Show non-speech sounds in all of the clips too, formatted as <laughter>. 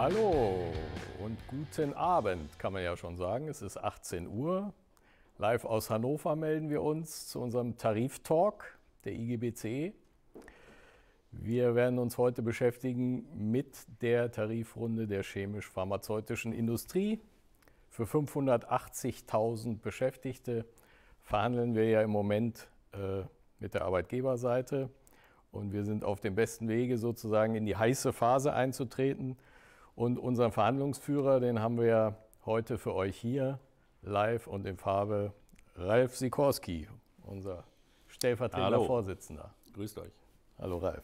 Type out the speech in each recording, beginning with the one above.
Hallo und guten Abend, kann man ja schon sagen. Es ist 18 Uhr. Live aus Hannover melden wir uns zu unserem Tariftalk der IGBC. Wir werden uns heute beschäftigen mit der Tarifrunde der chemisch-pharmazeutischen Industrie. Für 580.000 Beschäftigte verhandeln wir ja im Moment äh, mit der Arbeitgeberseite. Und wir sind auf dem besten Wege, sozusagen in die heiße Phase einzutreten. Und unseren Verhandlungsführer, den haben wir heute für euch hier live und in Farbe, Ralf Sikorski, unser stellvertretender Hallo. Vorsitzender. Grüßt euch. Hallo Ralf.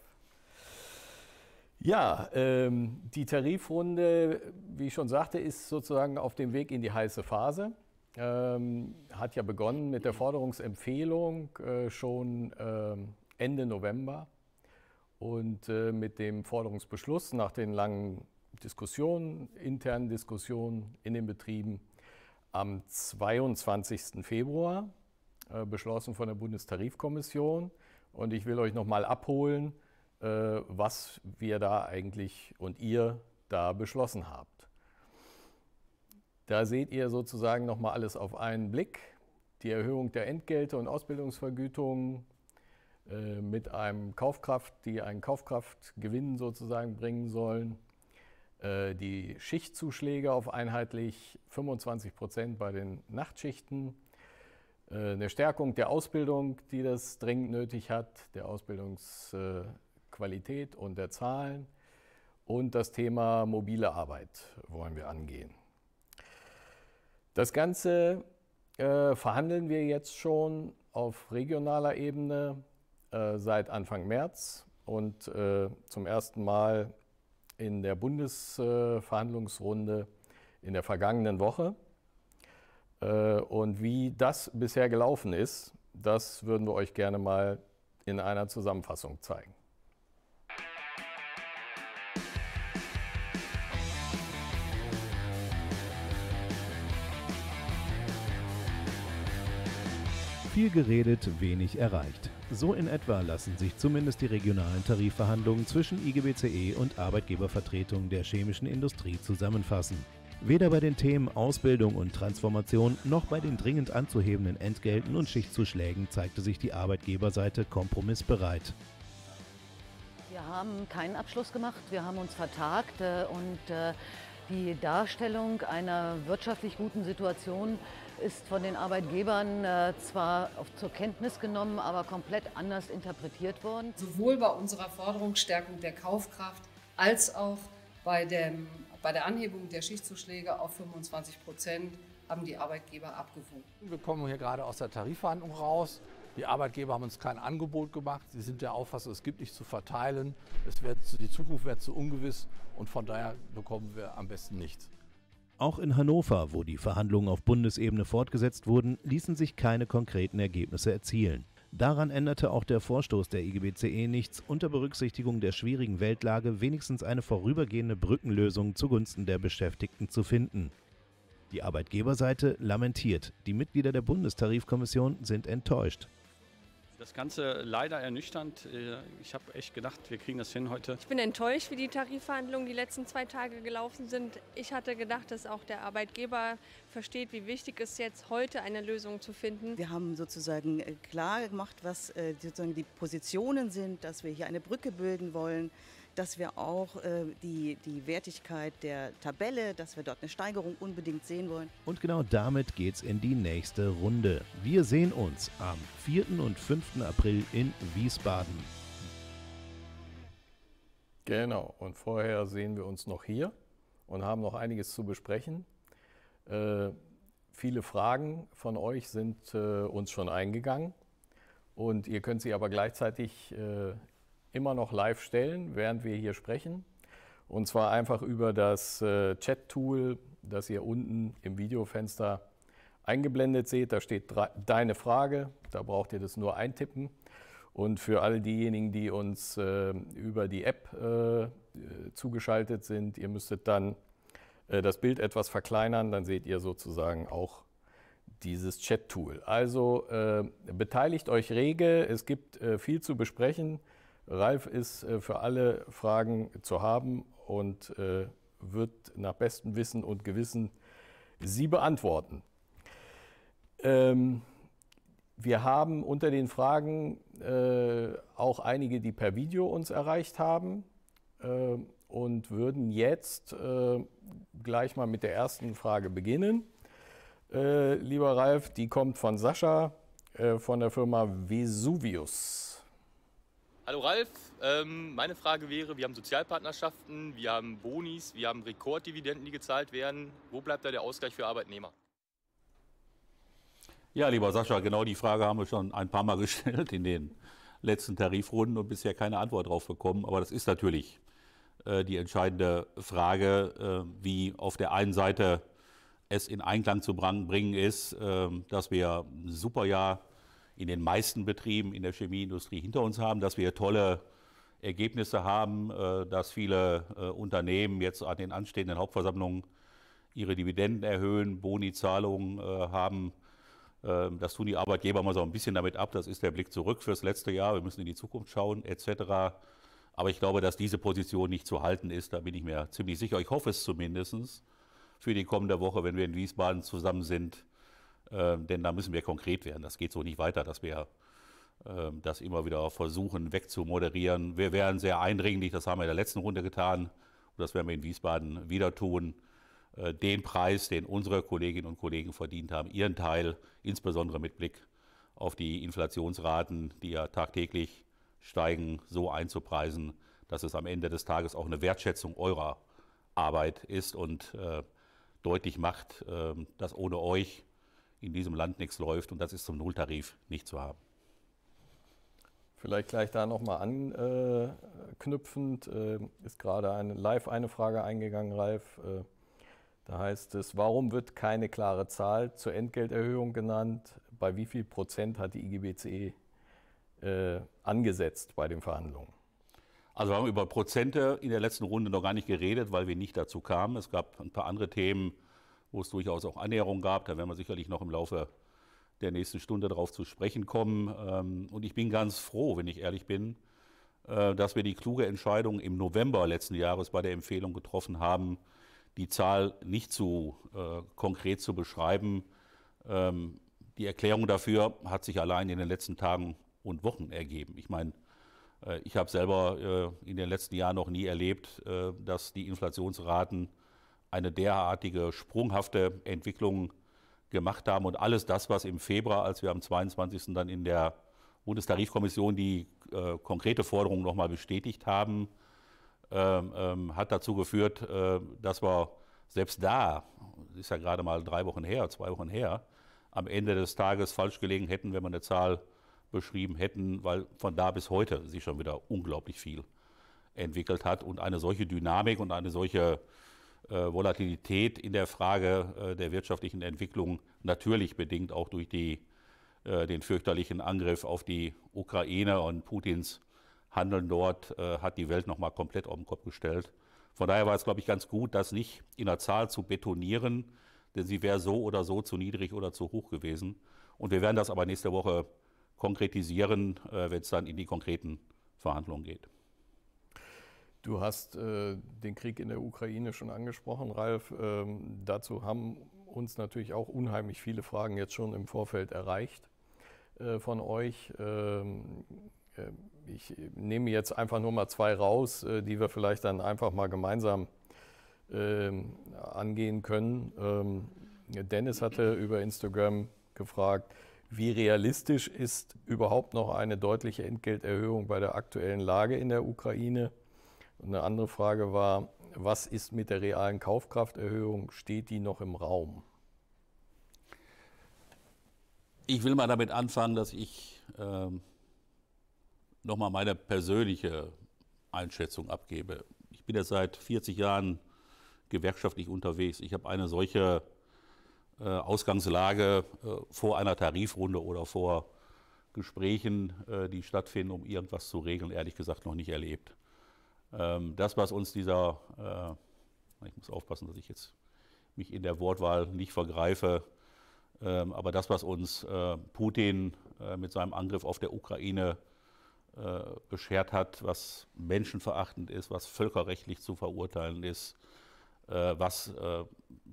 Ja, ähm, die Tarifrunde, wie ich schon sagte, ist sozusagen auf dem Weg in die heiße Phase. Ähm, hat ja begonnen mit der Forderungsempfehlung äh, schon ähm, Ende November und äh, mit dem Forderungsbeschluss nach den langen Diskussionen, internen Diskussionen in den Betrieben am 22. Februar, äh, beschlossen von der Bundestarifkommission. Und ich will euch nochmal abholen, äh, was wir da eigentlich und ihr da beschlossen habt. Da seht ihr sozusagen nochmal alles auf einen Blick. Die Erhöhung der Entgelte und Ausbildungsvergütungen äh, mit einem Kaufkraft, die einen Kaufkraftgewinn sozusagen bringen sollen. Äh, die Schichtzuschläge auf einheitlich 25 Prozent bei den Nachtschichten, äh, eine Stärkung der Ausbildung, die das dringend nötig hat, der Ausbildungsqualität und der Zahlen und das Thema mobile Arbeit wollen wir angehen. Das Ganze äh, verhandeln wir jetzt schon auf regionaler Ebene seit Anfang März und zum ersten Mal in der Bundesverhandlungsrunde in der vergangenen Woche. Äh, und wie das bisher gelaufen ist, das würden wir euch gerne mal in einer Zusammenfassung zeigen. Viel geredet, wenig erreicht. So in etwa lassen sich zumindest die regionalen Tarifverhandlungen zwischen IGBCE und Arbeitgebervertretung der chemischen Industrie zusammenfassen. Weder bei den Themen Ausbildung und Transformation noch bei den dringend anzuhebenden Entgelten und Schichtzuschlägen zeigte sich die Arbeitgeberseite kompromissbereit. Wir haben keinen Abschluss gemacht, wir haben uns vertagt äh, und äh, die Darstellung einer wirtschaftlich guten Situation ist von den Arbeitgebern äh, zwar zur Kenntnis genommen, aber komplett anders interpretiert worden. Sowohl bei unserer Forderung Stärkung der Kaufkraft als auch bei, dem, bei der Anhebung der Schichtzuschläge auf 25 Prozent haben die Arbeitgeber abgewogen. Wir kommen hier gerade aus der Tarifverhandlung raus. Die Arbeitgeber haben uns kein Angebot gemacht. Sie sind der Auffassung, es gibt nichts zu verteilen. Es wird, die Zukunft wird zu ungewiss und von daher bekommen wir am besten nichts. Auch in Hannover, wo die Verhandlungen auf Bundesebene fortgesetzt wurden, ließen sich keine konkreten Ergebnisse erzielen. Daran änderte auch der Vorstoß der IGBCE nichts, unter Berücksichtigung der schwierigen Weltlage wenigstens eine vorübergehende Brückenlösung zugunsten der Beschäftigten zu finden. Die Arbeitgeberseite lamentiert, die Mitglieder der Bundestarifkommission sind enttäuscht. Das Ganze leider ernüchternd. Äh, ich habe echt gedacht, wir kriegen das hin heute. Ich bin enttäuscht, wie die Tarifverhandlungen die letzten zwei Tage gelaufen sind. Ich hatte gedacht, dass auch der Arbeitgeber versteht, wie wichtig es jetzt heute eine Lösung zu finden. Wir haben sozusagen äh, klar gemacht, was äh, sozusagen die Positionen sind, dass wir hier eine Brücke bilden wollen dass wir auch äh, die, die Wertigkeit der Tabelle, dass wir dort eine Steigerung unbedingt sehen wollen. Und genau damit geht es in die nächste Runde. Wir sehen uns am 4. und 5. April in Wiesbaden. Genau, und vorher sehen wir uns noch hier und haben noch einiges zu besprechen. Äh, viele Fragen von euch sind äh, uns schon eingegangen und ihr könnt sie aber gleichzeitig äh, immer noch live stellen, während wir hier sprechen. Und zwar einfach über das äh, Chat-Tool, das ihr unten im Videofenster eingeblendet seht. Da steht deine Frage, da braucht ihr das nur eintippen. Und für all diejenigen, die uns äh, über die App äh, zugeschaltet sind, ihr müsstet dann äh, das Bild etwas verkleinern, dann seht ihr sozusagen auch dieses Chat-Tool. Also äh, beteiligt euch rege, es gibt äh, viel zu besprechen. Ralf ist äh, für alle Fragen zu haben und äh, wird nach bestem Wissen und Gewissen sie beantworten. Ähm, wir haben unter den Fragen äh, auch einige, die per Video uns erreicht haben und würden jetzt gleich mal mit der ersten Frage beginnen. lieber Ralf, die kommt von Sascha von der Firma Vesuvius. Hallo Ralf, ähm, meine Frage wäre, wir haben Sozialpartnerschaften, wir haben Bonis, wir haben Rekorddividenden, die gezahlt werden. Wo bleibt da der Ausgleich für Arbeitnehmer? Ja, lieber Sascha, genau die Frage haben wir schon ein paar Mal <laughs> gestellt in den letzten Tarifrunden und bisher keine Antwort darauf bekommen. Aber das ist natürlich äh, die entscheidende Frage, äh, wie auf der einen Seite es in Einklang zu bringen ist, äh, dass wir ein super Jahr in den meisten Betrieben in der Chemieindustrie hinter uns haben, dass wir tolle Ergebnisse haben, äh, dass viele äh, Unternehmen jetzt an den anstehenden Hauptversammlungen ihre Dividenden erhöhen, Bonizahlungen äh, haben. Ähm, das tun die Arbeitgeber mal so ein bisschen damit ab. Das ist der Blick zurück fürs letzte Jahr. Wir müssen in die Zukunft schauen, etc. Aber ich glaube, dass diese Position nicht zu halten ist. Da bin ich mir ziemlich sicher. Ich hoffe es zumindest für die kommende Woche, wenn wir in Wiesbaden zusammen sind, ähm, denn da müssen wir konkret werden. Das geht so nicht weiter, dass wir ähm, das immer wieder versuchen wegzumoderieren. Wir wären sehr eindringlich, das haben wir in der letzten Runde getan und das werden wir in Wiesbaden wieder tun. Äh, den Preis, den unsere Kolleginnen und Kollegen verdient haben, ihren Teil, insbesondere mit Blick auf die Inflationsraten, die ja tagtäglich steigen, so einzupreisen, dass es am Ende des Tages auch eine Wertschätzung eurer Arbeit ist und äh, deutlich macht, äh, dass ohne euch in diesem Land nichts läuft und das ist zum Nulltarif nicht zu haben. Vielleicht gleich da nochmal anknüpfend, äh, äh, ist gerade eine, live eine Frage eingegangen, Ralf. Äh, da heißt es, warum wird keine klare Zahl zur Entgelterhöhung genannt? Bei wie viel Prozent hat die IGBCE äh, angesetzt bei den Verhandlungen? Also wir haben über Prozente in der letzten Runde noch gar nicht geredet, weil wir nicht dazu kamen. Es gab ein paar andere Themen, wo es durchaus auch Annäherungen gab. Da werden wir sicherlich noch im Laufe der nächsten Stunde darauf zu sprechen kommen. Ähm, und ich bin ganz froh, wenn ich ehrlich bin, äh, dass wir die kluge Entscheidung im November letzten Jahres bei der Empfehlung getroffen haben, die Zahl nicht zu äh, konkret zu beschreiben. Ähm, die Erklärung dafür hat sich allein in den letzten Tagen und Wochen ergeben. Ich meine, äh, ich habe selber in den letzten Jahren noch nie erlebt, dass die Inflationsraten eine derartige sprunghafte Entwicklung gemacht haben. Und alles das, was im Februar, als wir am 22. dann in der Bundestarifkommission die äh, konkrete Forderung nochmal bestätigt haben, ähm, ähm, hat dazu geführt, äh, dass wir selbst da, das ist ja gerade mal drei Wochen her, zwei Wochen her, am Ende des Tages falsch gelegen hätten, wenn wir eine Zahl beschrieben hätten, weil von da bis heute sich schon wieder unglaublich viel entwickelt hat und eine solche Dynamik und eine solche äh, Volatilität in der Frage äh, der wirtschaftlichen Entwicklung natürlich bedingt auch durch die, äh, den fürchterlichen Angriff auf die Ukraine und Putins Handeln dort hat die Welt nochmal komplett auf den Kopf gestellt. Von daher war es, glaube ich, ganz gut, das nicht in der Zahl zu betonieren, denn sie wäre so oder so zu niedrig oder zu hoch gewesen. Und wir werden das aber nächste Woche konkretisieren, wenn es dann in die konkreten Verhandlungen geht. Du hast äh, den Krieg in der Ukraine schon angesprochen, Ralf. Ähm, dazu haben uns natürlich auch unheimlich viele Fragen jetzt schon im Vorfeld erreicht äh, von euch. Ähm, äh, ich nehme jetzt einfach nur mal zwei raus, äh, die wir vielleicht dann einfach mal gemeinsam ähm, angehen können. Ähm, Dennis hatte über Instagram gefragt, wie realistisch ist überhaupt noch eine deutliche Entgelterhöhung bei der aktuellen Lage in der Ukraine? eine andere Frage war, was ist mit der realen Kaufkrafterhöhung? Steht die noch im Raum? Ich will mal damit anfangen, dass ich ähm, nochmal meine persönliche Einschätzung abgebe. Ich bin ja seit 40 Jahren gewerkschaftlich unterwegs. Ich habe eine solche äh, Ausgangslage äh, vor einer Tarifrunde oder vor Gesprächen, äh, die stattfinden, um irgendwas zu regeln, ehrlich gesagt noch nicht erlebt. Ähm, das, was uns dieser, äh, ich muss aufpassen, dass ich jetzt mich in der Wortwahl nicht vergreife, ähm, aber das, was uns äh, Putin äh, mit seinem Angriff auf der Ukraine äh, beschert hat, was menschenverachtend ist, was völkerrechtlich zu verurteilen ist, äh, was äh,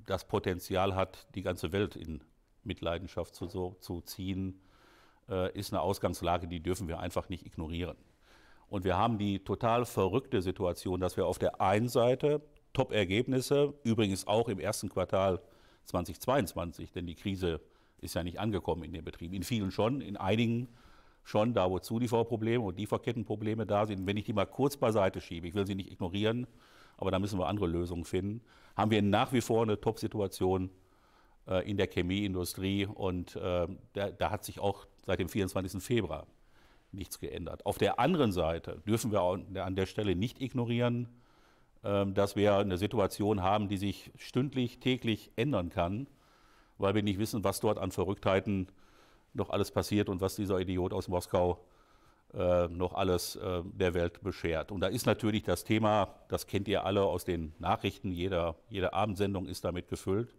das Potenzial hat, die ganze Welt in Mitleidenschaft zu, zu ziehen, ist eine Ausgangslage, die dürfen wir einfach nicht ignorieren. Und wir haben die total verrückte Situation, dass wir auf der einen Seite Top-Ergebnisse, übrigens auch im ersten Quartal 2022, denn die Krise ist ja nicht angekommen in den Betrieben. In vielen schon, in einigen schon, da wo Zulieferprobleme und Lieferkettenprobleme da sind. Wenn ich die mal kurz beiseite schiebe, ich will sie nicht ignorieren, aber da müssen wir andere Lösungen finden, haben wir nach wie vor eine Top-Situation äh, in der Chemieindustrie und äh, da, da hat sich auch seit dem 24. Februar nichts geändert. Auf der anderen Seite dürfen wir an der Stelle nicht ignorieren, ähm, dass wir eine Situation haben, die sich stündlich, täglich ändern kann, weil wir nicht wissen, was dort an Verrücktheiten noch alles passiert und was dieser Idiot aus Moskau äh, noch alles äh, der Welt beschert. Und da ist natürlich das Thema, das kennt ihr alle aus den Nachrichten, jeder, jede Abendsendung ist damit gefüllt,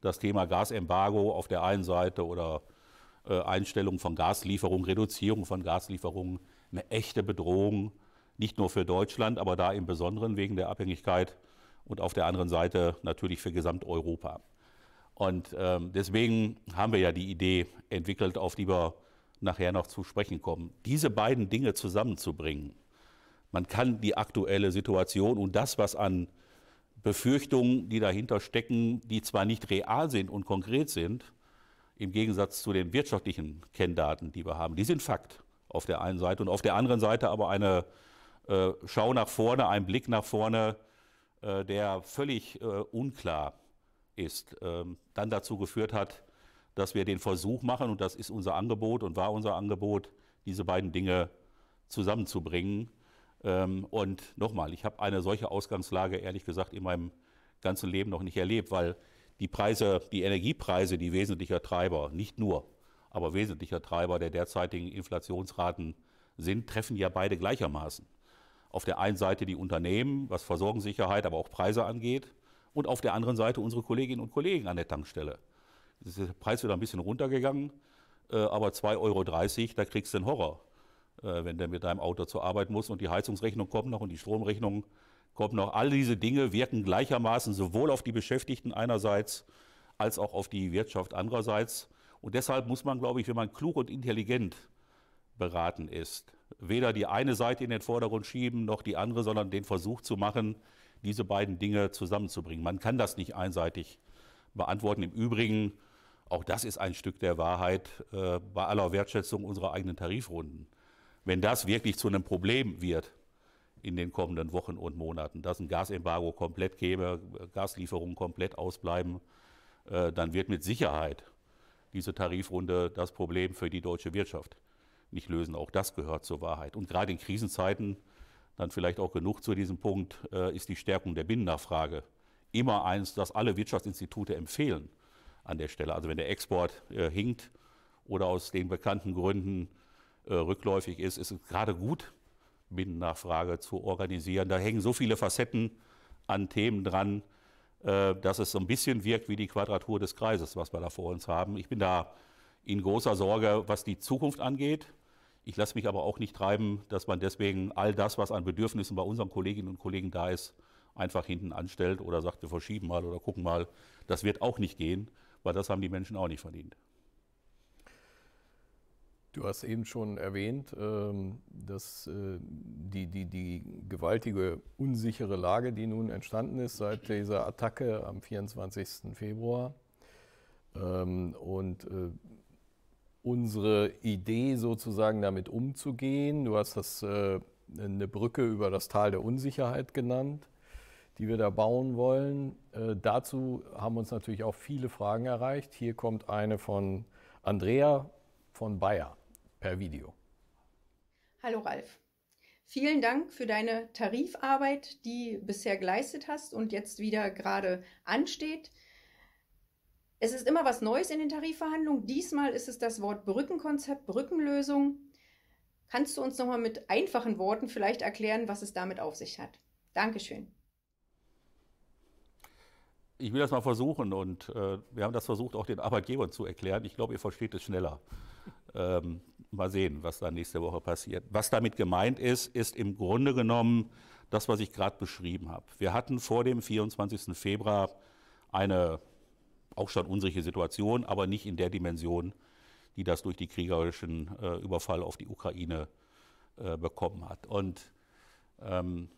das Thema Gasembargo auf der einen Seite oder äh, Einstellung von Gaslieferungen, Reduzierung von Gaslieferungen eine echte Bedrohung, nicht nur für Deutschland, aber da im Besonderen wegen der Abhängigkeit und auf der anderen Seite natürlich für Gesamteuropa. Und ähm, deswegen haben wir ja die Idee entwickelt, auf die wir nachher noch zu sprechen kommen. Diese beiden Dinge zusammenzubringen, man kann die aktuelle Situation und das, was an Befürchtungen, die dahinter stecken, die zwar nicht real sind und konkret sind, im Gegensatz zu den wirtschaftlichen Kenndaten, die wir haben. Die sind Fakt auf der einen Seite und auf der anderen Seite aber eine äh, Schau nach vorne, ein Blick nach vorne, äh, der völlig äh, unklar ist, ähm, dann dazu geführt hat, dass wir den Versuch machen, und das ist unser Angebot und war unser Angebot, diese beiden Dinge zusammenzubringen. Ähm, und nochmal, ich habe eine solche Ausgangslage ehrlich gesagt in meinem ganzen Leben noch nicht erlebt, weil die Preise, die Energiepreise, die wesentlicher Treiber, nicht nur, aber wesentlicher Treiber der derzeitigen Inflationsraten sind, treffen ja beide gleichermaßen. Auf der einen Seite die Unternehmen, was Versorgungssicherheit, aber auch Preise angeht, und auf der anderen Seite unsere Kolleginnen und Kollegen an der Tankstelle. Ist der Preis wieder ein bisschen runtergegangen, äh, aber 2,30 Euro, da kriegst du einen Horror, äh, wenn du mit deinem Auto zur Arbeit musst und die Heizungsrechnung kommt noch und die Stromrechnung kommt noch, all diese Dinge wirken gleichermaßen sowohl auf die Beschäftigten einerseits als auch auf die Wirtschaft andererseits. Und deshalb muss man, glaube ich, wenn man klug und intelligent beraten ist, weder die eine Seite in den Vordergrund schieben noch die andere, sondern den Versuch zu machen, diese beiden Dinge zusammenzubringen. Man kann das nicht einseitig beantworten. Im Übrigen, auch das ist ein Stück der Wahrheit äh, bei aller Wertschätzung unserer eigenen Tarifrunden. Wenn das wirklich zu einem Problem wird, in den kommenden Wochen und Monaten, dass ein Gasembargo komplett käme, Gaslieferungen komplett ausbleiben, äh, dann wird mit Sicherheit diese Tarifrunde das Problem für die deutsche Wirtschaft nicht lösen. Auch das gehört zur Wahrheit. Und gerade in Krisenzeiten, dann vielleicht auch genug zu diesem Punkt, äh, ist die Stärkung der Binnennachfrage immer eins, das alle Wirtschaftsinstitute empfehlen an der Stelle. Also wenn der Export äh, hinkt oder aus den bekannten Gründen rückläufig ist, ist es gerade gut, Binnennachfrage zu organisieren. Da hängen so viele Facetten an Themen dran, äh, dass es so ein bisschen wirkt wie die Quadratur des Kreises, was wir da vor uns haben. Ich bin da in großer Sorge, was die Zukunft angeht. Ich lasse mich aber auch nicht treiben, dass man deswegen all das, was an Bedürfnissen bei unseren Kolleginnen und Kollegen da ist, einfach hinten anstellt oder sagt, wir verschieben mal oder gucken mal. Das wird auch nicht gehen, weil das haben die Menschen auch nicht verdient. Du hast eben schon erwähnt, ähm, dass äh, die, die, die gewaltige, unsichere Lage, die nun entstanden ist seit dieser Attacke am 24. Februar ähm, und äh, unsere Idee sozusagen damit umzugehen, du hast das äh, eine Brücke über das Tal der Unsicherheit genannt, die wir da bauen wollen. Dazu haben uns natürlich auch viele Fragen erreicht. Hier kommt eine von Andrea von Bayer per Video. Hallo Ralf. Vielen Dank für deine Tarifarbeit, die bisher geleistet hast und jetzt wieder gerade ansteht. Es ist immer was Neues in den Tarifverhandlungen. Diesmal ist es das Wort Brückenkonzept, Brückenlösung. Kannst du uns nochmal mit einfachen Worten vielleicht erklären, was es damit auf sich hat? Dankeschön ich will das mal versuchen und äh, wir haben das versucht, auch den Arbeitgebern zu erklären. Ich glaube, ihr versteht es schneller. Ähm, mal sehen, was da nächste Woche passiert. Was damit gemeint ist, ist im Grunde genommen das, was ich gerade beschrieben habe. Wir hatten vor dem 24. Februar eine auch schon unsichere Situation, aber nicht in der Dimension, die das durch den kriegerischen äh, Überfall auf die Ukraine äh, bekommen hat. Und ähm,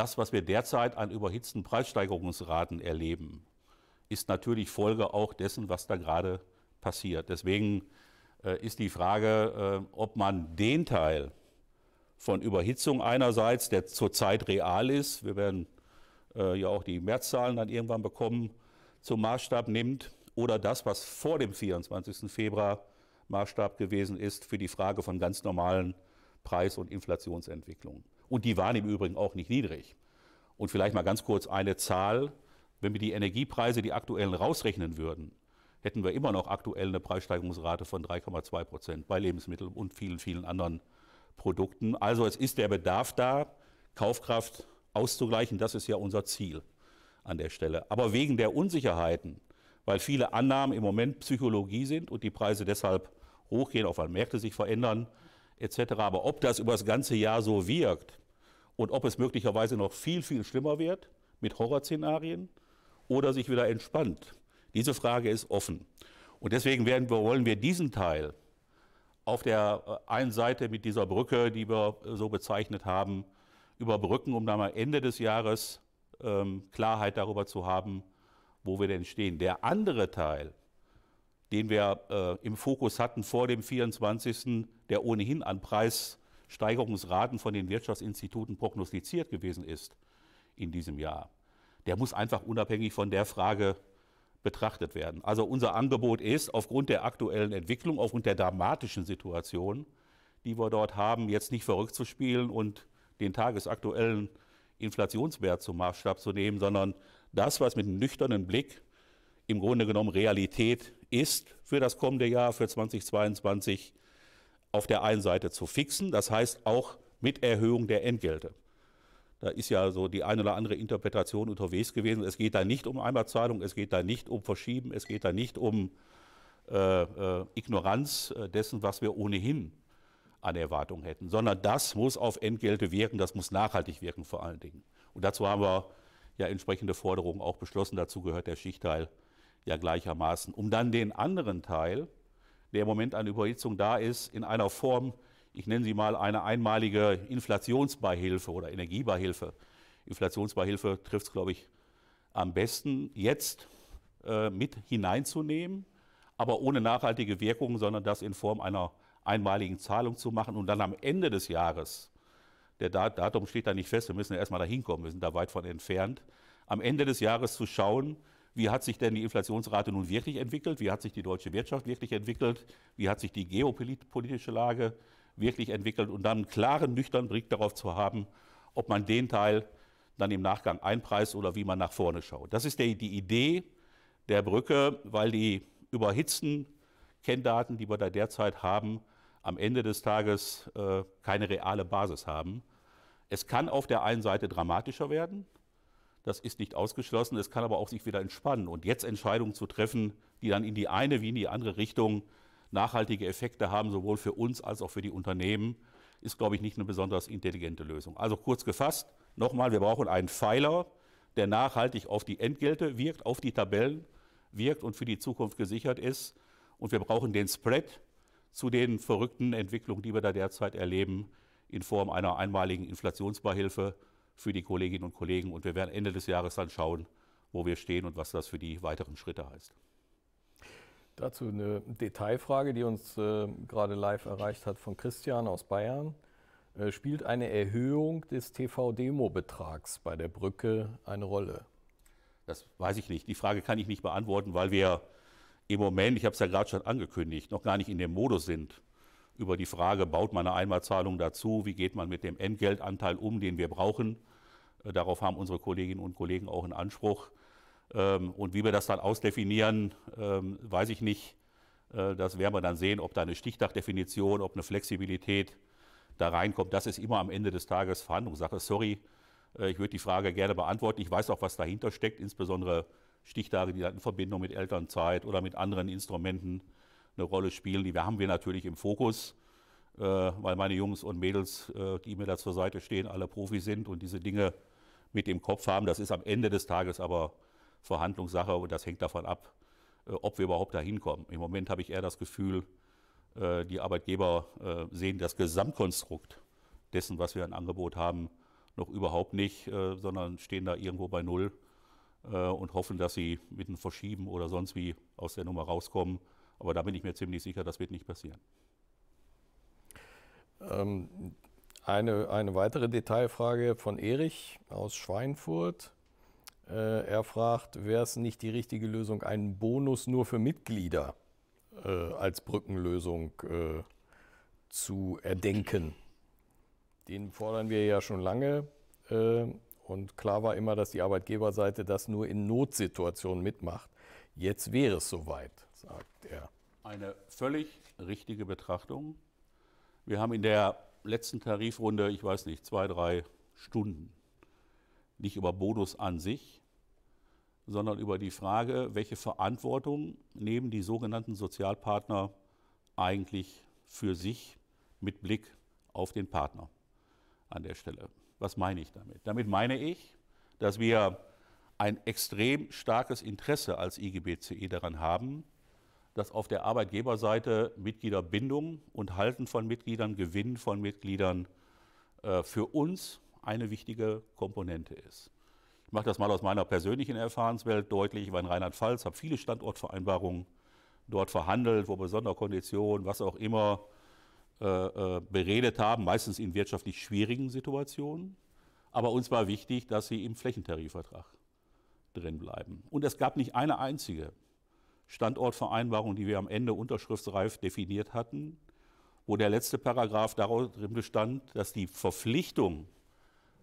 das, was wir derzeit an überhitzten Preissteigerungsraten erleben, ist natürlich Folge auch dessen, was da gerade passiert. Deswegen äh, ist die Frage, äh, ob man den Teil von Überhitzung einerseits, der zurzeit real ist, wir werden äh, ja auch die Märzzahlen dann irgendwann bekommen, zum Maßstab nimmt oder das, was vor dem 24. Februar Maßstab gewesen ist für die Frage von ganz normalen Preis- und Inflationsentwicklungen. Und die waren im Übrigen auch nicht niedrig. Und vielleicht mal ganz kurz eine Zahl. Wenn wir die Energiepreise, die aktuellen, rausrechnen würden, hätten wir immer noch aktuell eine Preissteigerungsrate von 3,2 Prozent bei Lebensmitteln und vielen, vielen anderen Produkten. Also es ist der Bedarf da, Kaufkraft auszugleichen. Das ist ja unser Ziel an der Stelle. Aber wegen der Unsicherheiten, weil viele Annahmen im Moment Psychologie sind und die Preise deshalb hochgehen, auch weil Märkte sich verändern etc. Aber ob das über das ganze Jahr so wirkt, und ob es möglicherweise noch viel, viel schlimmer wird mit Horrorszenarien oder sich wieder entspannt. Diese Frage ist offen. Und deswegen werden wir, wollen wir diesen Teil auf der äh, einen Seite mit dieser Brücke, die wir äh, so bezeichnet haben, überbrücken, um dann am Ende des Jahres ähm, Klarheit darüber zu haben, wo wir denn stehen. Der andere Teil, den wir äh, im Fokus hatten vor dem 24., der ohnehin an Preis Steigerungsraten von den Wirtschaftsinstituten prognostiziert gewesen ist in diesem Jahr, der muss einfach unabhängig von der Frage betrachtet werden. Also unser Angebot ist, aufgrund der aktuellen Entwicklung, aufgrund der dramatischen Situation, die wir dort haben, jetzt nicht verrückt zu spielen und den tagesaktuellen Inflationswert zum Maßstab zu nehmen, sondern das, was mit einem nüchternen Blick im Grunde genommen Realität ist für das kommende Jahr, für 2022, auf der einen Seite zu fixen, das heißt auch mit Erhöhung der Entgelte. Da ist ja so die eine oder andere Interpretation unterwegs gewesen. Es geht da nicht um Einmalzahlung, es geht da nicht um Verschieben, es geht da nicht um äh, äh, Ignoranz äh, dessen, was wir ohnehin an Erwartungen hätten, sondern das muss auf Entgelte wirken, das muss nachhaltig wirken vor allen Dingen. Und dazu haben wir ja entsprechende Forderungen auch beschlossen. Dazu gehört der Schichtteil ja gleichermaßen, um dann den anderen Teil, der im Moment eine Überhitzung da ist, in einer Form, ich nenne sie mal eine einmalige Inflationsbeihilfe oder Energiebeihilfe. Inflationsbeihilfe trifft es, glaube ich, am besten jetzt äh, mit hineinzunehmen, aber ohne nachhaltige Wirkungen, sondern das in Form einer einmaligen Zahlung zu machen und dann am Ende des Jahres, der Datum steht da nicht fest, wir müssen ja erstmal da hinkommen, wir sind da weit von entfernt, am Ende des Jahres zu schauen, wie hat sich denn die Inflationsrate nun wirklich entwickelt, wie hat sich die deutsche Wirtschaft wirklich entwickelt, wie hat sich die geopolitische Lage wirklich entwickelt und dann einen klaren, nüchternen Blick darauf zu haben, ob man den Teil dann im Nachgang einpreist oder wie man nach vorne schaut. Das ist die, die Idee der Brücke, weil die überhitzten Kenndaten, die wir da derzeit haben, am Ende des Tages äh, keine reale Basis haben. Es kann auf der einen Seite dramatischer werden, das ist nicht ausgeschlossen. Es kann aber auch sich wieder entspannen. Und jetzt Entscheidungen zu treffen, die dann in die eine wie in die andere Richtung nachhaltige Effekte haben, sowohl für uns als auch für die Unternehmen, ist, glaube ich, nicht eine besonders intelligente Lösung. Also kurz gefasst, nochmal, wir brauchen einen Pfeiler, der nachhaltig auf die Entgelte wirkt, auf die Tabellen wirkt und für die Zukunft gesichert ist. Und wir brauchen den Spread zu den verrückten Entwicklungen, die wir da derzeit erleben, in Form einer einmaligen Inflationsbeihilfe, für die Kolleginnen und Kollegen. Und wir werden Ende des Jahres dann schauen, wo wir stehen und was das für die weiteren Schritte heißt. Dazu eine Detailfrage, die uns äh, gerade live erreicht hat von Christian aus Bayern. Äh, spielt eine Erhöhung des TV-Demo-Betrags bei der Brücke eine Rolle? Das weiß ich nicht. Die Frage kann ich nicht beantworten, weil wir im Moment, ich habe es ja gerade schon angekündigt, noch gar nicht in dem Modus sind, über die Frage, baut man eine Einmalzahlung dazu, wie geht man mit dem Entgeltanteil um, den wir brauchen. Äh, darauf haben unsere Kolleginnen und Kollegen auch einen Anspruch. Ähm, und wie wir das dann ausdefinieren, ähm, weiß ich nicht. Äh, das werden wir dann sehen, ob da eine Stichtagdefinition, ob eine Flexibilität da reinkommt. Das ist immer am Ende des Tages Verhandlungssache. Sorry, äh, ich würde die Frage gerne beantworten. Ich weiß auch, was dahinter steckt, insbesondere Stichtage, die dann in Verbindung mit Elternzeit oder mit anderen Instrumenten eine Rolle spielen. Die haben wir natürlich im Fokus, äh, weil meine Jungs und Mädels, äh, die mir da zur Seite stehen, alle Profis sind und diese Dinge mit im Kopf haben. Das ist am Ende des Tages aber Verhandlungssache und das hängt davon ab, äh, ob wir überhaupt da hinkommen. Im Moment habe ich eher das Gefühl, äh, die Arbeitgeber äh, sehen das Gesamtkonstrukt dessen, was wir an Angebot haben, noch überhaupt nicht, äh, sondern stehen da irgendwo bei Null und hoffen, dass sie mit einem Verschieben oder sonst wie aus der Nummer rauskommen. Aber da bin ich mir ziemlich sicher, das wird nicht passieren. Ähm, eine, eine weitere Detailfrage von Erich aus Schweinfurt. Äh, er fragt, wäre es nicht die richtige Lösung, einen Bonus nur für Mitglieder äh, als Brückenlösung äh, zu erdenken? Den fordern wir ja schon lange. Äh, und klar war immer, dass die Arbeitgeberseite das nur in Notsituationen mitmacht. Jetzt wäre es soweit sagt er. Eine völlig richtige Betrachtung. Wir haben in der letzten Tarifrunde, ich weiß nicht, zwei, drei Stunden nicht über Bonus an sich, sondern über die Frage, welche Verantwortung nehmen die sogenannten Sozialpartner eigentlich für sich mit Blick auf den Partner an der Stelle. Was meine ich damit? Damit meine ich, dass wir ein extrem starkes Interesse als IGBCE daran haben, dass auf der Arbeitgeberseite Mitgliederbindung und Halten von Mitgliedern, Gewinn von Mitgliedern äh, für uns eine wichtige Komponente ist. Ich mache das mal aus meiner persönlichen Erfahrungswelt deutlich. Ich war in Rheinland-Pfalz, habe viele Standortvereinbarungen dort verhandelt, wo besondere Konditionen, was auch immer, äh, äh, beredet haben, meistens in wirtschaftlich schwierigen Situationen. Aber uns war wichtig, dass sie im Flächentarifvertrag drin bleiben. Und es gab nicht eine einzige Standortvereinbarung, die wir am Ende unterschriftsreif definiert hatten, wo der letzte Paragraph darin bestand, dass die Verpflichtung,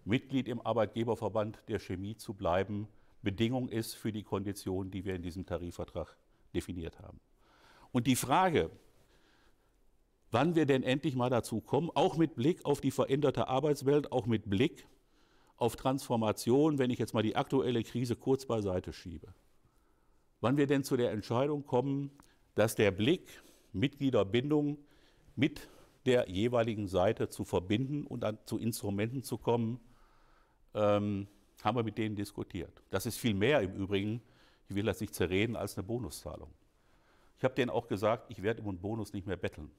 Mitglied im Arbeitgeberverband der Chemie zu bleiben, Bedingung ist für die Konditionen, die wir in diesem Tarifvertrag definiert haben. Und die Frage, wann wir denn endlich mal dazu kommen, auch mit Blick auf die veränderte Arbeitswelt, auch mit Blick auf Transformation, wenn ich jetzt mal die aktuelle Krise kurz beiseite schiebe wann wir denn zu der Entscheidung kommen, dass der Blick Mitgliederbindung mit der jeweiligen Seite zu verbinden und dann zu Instrumenten zu kommen, ähm, haben wir mit denen diskutiert. Das ist viel mehr im Übrigen, ich will das nicht zerreden, als eine Bonuszahlung. Ich habe denen auch gesagt, ich werde um einen Bonus nicht mehr betteln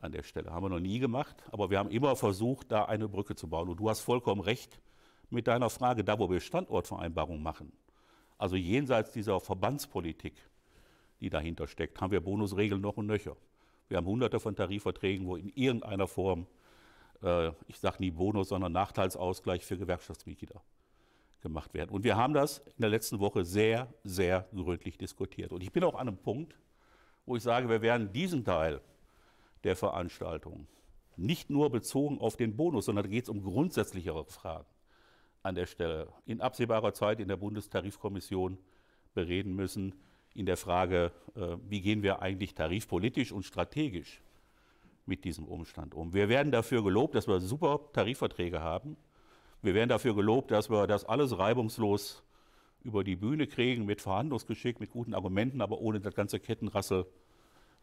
an der Stelle. Haben wir noch nie gemacht, aber wir haben immer versucht, da eine Brücke zu bauen. Und du hast vollkommen recht mit deiner Frage, da wo wir Standortvereinbarungen machen, also jenseits dieser Verbandspolitik, die dahinter steckt, haben wir Bonusregeln noch und nöcher. Wir haben hunderte von Tarifverträgen, wo in irgendeiner Form, äh, ich sage nie Bonus, sondern Nachteilsausgleich für Gewerkschaftsmitglieder gemacht werden. Und wir haben das in der letzten Woche sehr, sehr gründlich diskutiert. Und ich bin auch an einem Punkt, wo ich sage, wir werden diesen Teil der Veranstaltung nicht nur bezogen auf den Bonus, sondern da geht es um grundsätzlichere Fragen an der Stelle in absehbarer Zeit in der Bundestarifkommission bereden müssen in der Frage, äh, wie gehen wir eigentlich tarifpolitisch und strategisch mit diesem Umstand um. Wir werden dafür gelobt, dass wir super Tarifverträge haben. Wir werden dafür gelobt, dass wir das alles reibungslos über die Bühne kriegen mit Verhandlungsgeschick, mit guten Argumenten, aber ohne das ganze Kettenrassel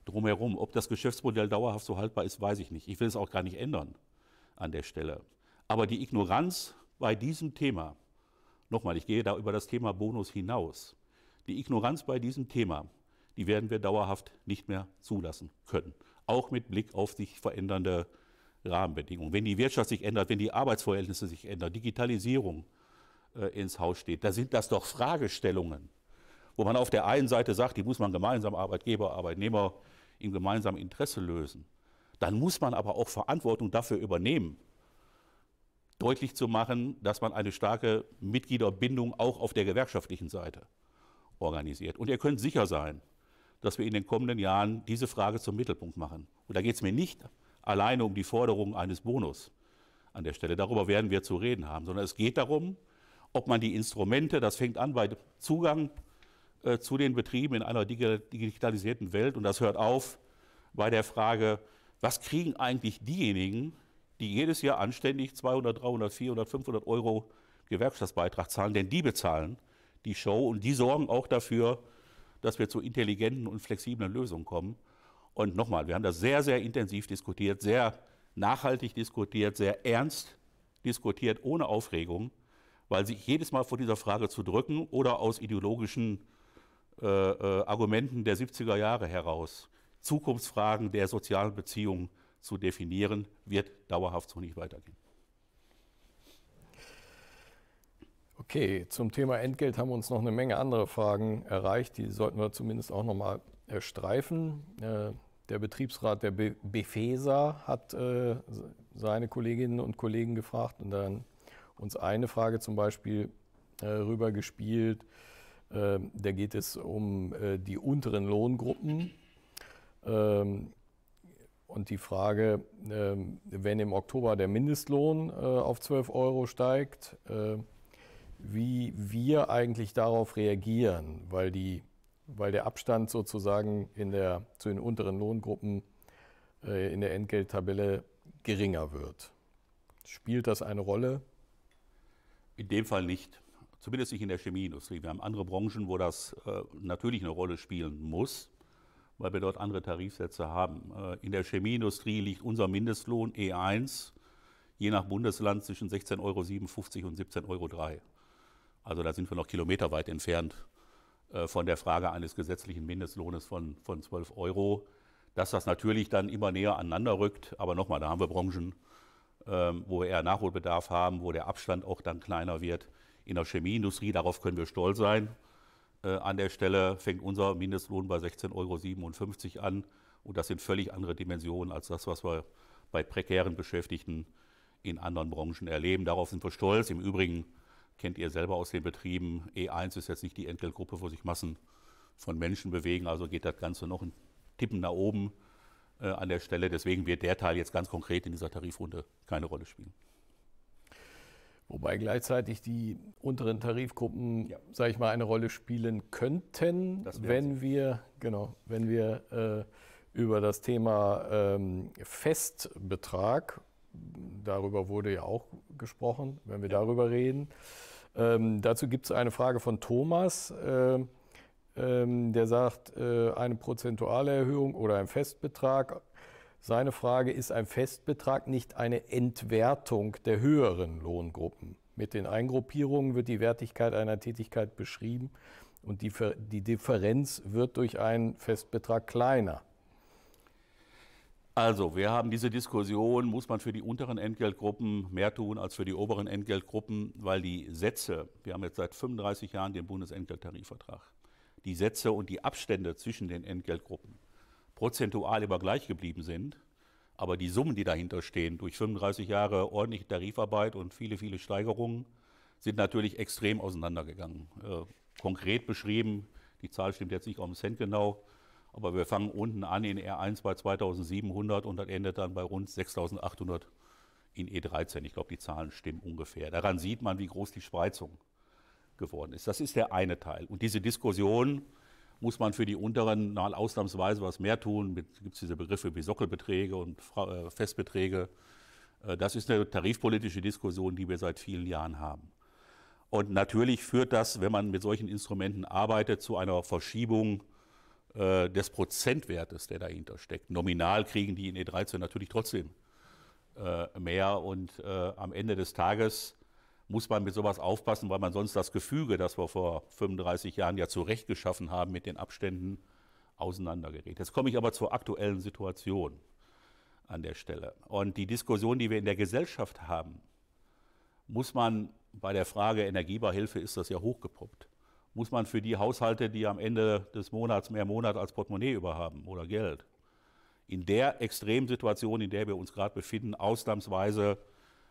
drumherum. Ob das Geschäftsmodell dauerhaft so haltbar ist, weiß ich nicht. Ich will es auch gar nicht ändern an der Stelle. Aber die Ignoranz bei diesem Thema, nochmal, ich gehe da über das Thema Bonus hinaus, die Ignoranz bei diesem Thema, die werden wir dauerhaft nicht mehr zulassen können. Auch mit Blick auf sich verändernde Rahmenbedingungen. Wenn die Wirtschaft sich ändert, wenn die Arbeitsverhältnisse sich ändern, Digitalisierung äh, ins Haus steht, da sind das doch Fragestellungen, wo man auf der einen Seite sagt, die muss man gemeinsam Arbeitgeber, Arbeitnehmer im gemeinsamen Interesse lösen. Dann muss man aber auch Verantwortung dafür übernehmen, deutlich zu machen, dass man eine starke Mitgliederbindung auch auf der gewerkschaftlichen Seite organisiert. Und ihr könnt sicher sein, dass wir in den kommenden Jahren diese Frage zum Mittelpunkt machen. Und da geht es mir nicht alleine um die Forderung eines Bonus an der Stelle. Darüber werden wir zu reden haben, sondern es geht darum, ob man die Instrumente, das fängt an bei Zugang äh, zu den Betrieben in einer digitalisierten Welt und das hört auf bei der Frage, was kriegen eigentlich diejenigen, die jedes Jahr anständig 200, 300, 400, 500 Euro Gewerkschaftsbeitrag zahlen, denn die bezahlen die Show und die sorgen auch dafür, dass wir zu intelligenten und flexiblen Lösungen kommen. Und nochmal, wir haben das sehr, sehr intensiv diskutiert, sehr nachhaltig diskutiert, sehr ernst diskutiert, ohne Aufregung, weil sich jedes Mal vor dieser Frage zu drücken oder aus ideologischen äh, äh, Argumenten der 70er Jahre heraus, Zukunftsfragen der sozialen Beziehungen zu definieren, wird dauerhaft so nicht weitergehen. Okay, zum Thema Entgelt haben uns noch eine Menge andere Fragen erreicht. Die sollten wir zumindest auch nochmal äh, streifen. Äh, der Betriebsrat der Be Befesa hat äh, seine Kolleginnen und Kollegen gefragt und dann uns eine Frage zum Beispiel äh, rübergespielt. Ähm, da geht es um die unteren Lohngruppen. Ähm, und die Frage, ähm, wenn im Oktober der Mindestlohn äh, auf 12 Euro steigt, äh, wie wir eigentlich darauf reagieren, weil, die, weil der Abstand sozusagen in der, zu den unteren Lohngruppen äh, in der Entgelttabelle geringer wird. Spielt das eine Rolle? In dem Fall nicht. Zumindest nicht in der Chemieindustrie. Wir haben andere Branchen, wo das äh, natürlich eine Rolle spielen muss weil wir dort andere Tarifsätze haben. Äh, in der Chemieindustrie liegt unser Mindestlohn E1 je nach Bundesland zwischen 16,57 Euro und 17,03 Euro. Also da sind wir noch kilometerweit entfernt äh, von der Frage eines gesetzlichen Mindestlohnes von, von 12 Euro. Dass das natürlich dann immer näher aneinander rückt, aber nochmal, da haben wir Branchen, ähm, wo wir eher Nachholbedarf haben, wo der Abstand auch dann kleiner wird. In der Chemieindustrie, darauf können wir stolz sein äh, an der Stelle fängt unser Mindestlohn bei 16,57 Euro an. Und das sind völlig andere Dimensionen als das, was wir bei prekären Beschäftigten in anderen Branchen erleben. Darauf sind wir stolz. Im Übrigen kennt ihr selber aus den Betrieben, E1 ist jetzt nicht die Entgeltgruppe, wo sich Massen von Menschen bewegen. Also geht das Ganze noch ein Tippen nach oben äh, an der Stelle. Deswegen wird der Teil jetzt ganz konkret in dieser Tarifrunde keine Rolle spielen. Wobei gleichzeitig die unteren Tarifgruppen, ja. sage ich mal, eine Rolle spielen könnten, wenn sie. wir, genau, wenn wir äh, über das Thema ähm, Festbetrag, darüber wurde ja auch gesprochen, wenn wir ja. darüber reden. Ähm, dazu gibt es eine Frage von Thomas, äh, ähm, der sagt, äh, eine prozentuale Erhöhung oder ein Festbetrag seine Frage, ist ein Festbetrag nicht eine Entwertung der höheren Lohngruppen? Mit den Eingruppierungen wird die Wertigkeit einer Tätigkeit beschrieben und die, die Differenz wird durch einen Festbetrag kleiner. Also, wir haben diese Diskussion, muss man für die unteren Entgeltgruppen mehr tun als für die oberen Entgeltgruppen, weil die Sätze, wir haben jetzt seit 35 Jahren den Bundesentgelttarifvertrag, die Sätze und die Abstände zwischen den Entgeltgruppen prozentual immer gleich geblieben sind, aber die Summen, die dahinter stehen, durch 35 Jahre ordentliche Tarifarbeit und viele, viele Steigerungen, sind natürlich extrem auseinandergegangen. Äh, konkret beschrieben, die Zahl stimmt jetzt nicht auf den Cent genau, aber wir fangen unten an in R1 bei 2700 und das endet dann bei rund 6800 in E13. Ich glaube, die Zahlen stimmen ungefähr. Daran sieht man, wie groß die Spreizung geworden ist. Das ist der eine Teil. Und diese Diskussion, muss man für die unteren mal ausnahmsweise was mehr tun. Gibt es diese Begriffe wie Sockelbeträge und äh, Festbeträge. Äh, das ist eine tarifpolitische Diskussion, die wir seit vielen Jahren haben. Und natürlich führt das, wenn man mit solchen Instrumenten arbeitet, zu einer Verschiebung äh, des Prozentwertes, der dahinter steckt. Nominal kriegen die in E13 natürlich trotzdem mehr und am Ende des Tages muss man mit sowas aufpassen, weil man sonst das Gefüge, das wir vor 35 Jahren ja zurecht geschaffen haben mit den Abständen, auseinandergerät. Jetzt komme ich aber zur aktuellen Situation an der Stelle. Und die Diskussion, die wir in der Gesellschaft haben, muss man bei der Frage Energiebeihilfe ist das ja hochgepuppt. Muss man für die Haushalte, die am Ende des Monats mehr Monat als Portemonnaie überhaben oder Geld, in der Extremsituation, in der wir uns gerade befinden, ausnahmsweise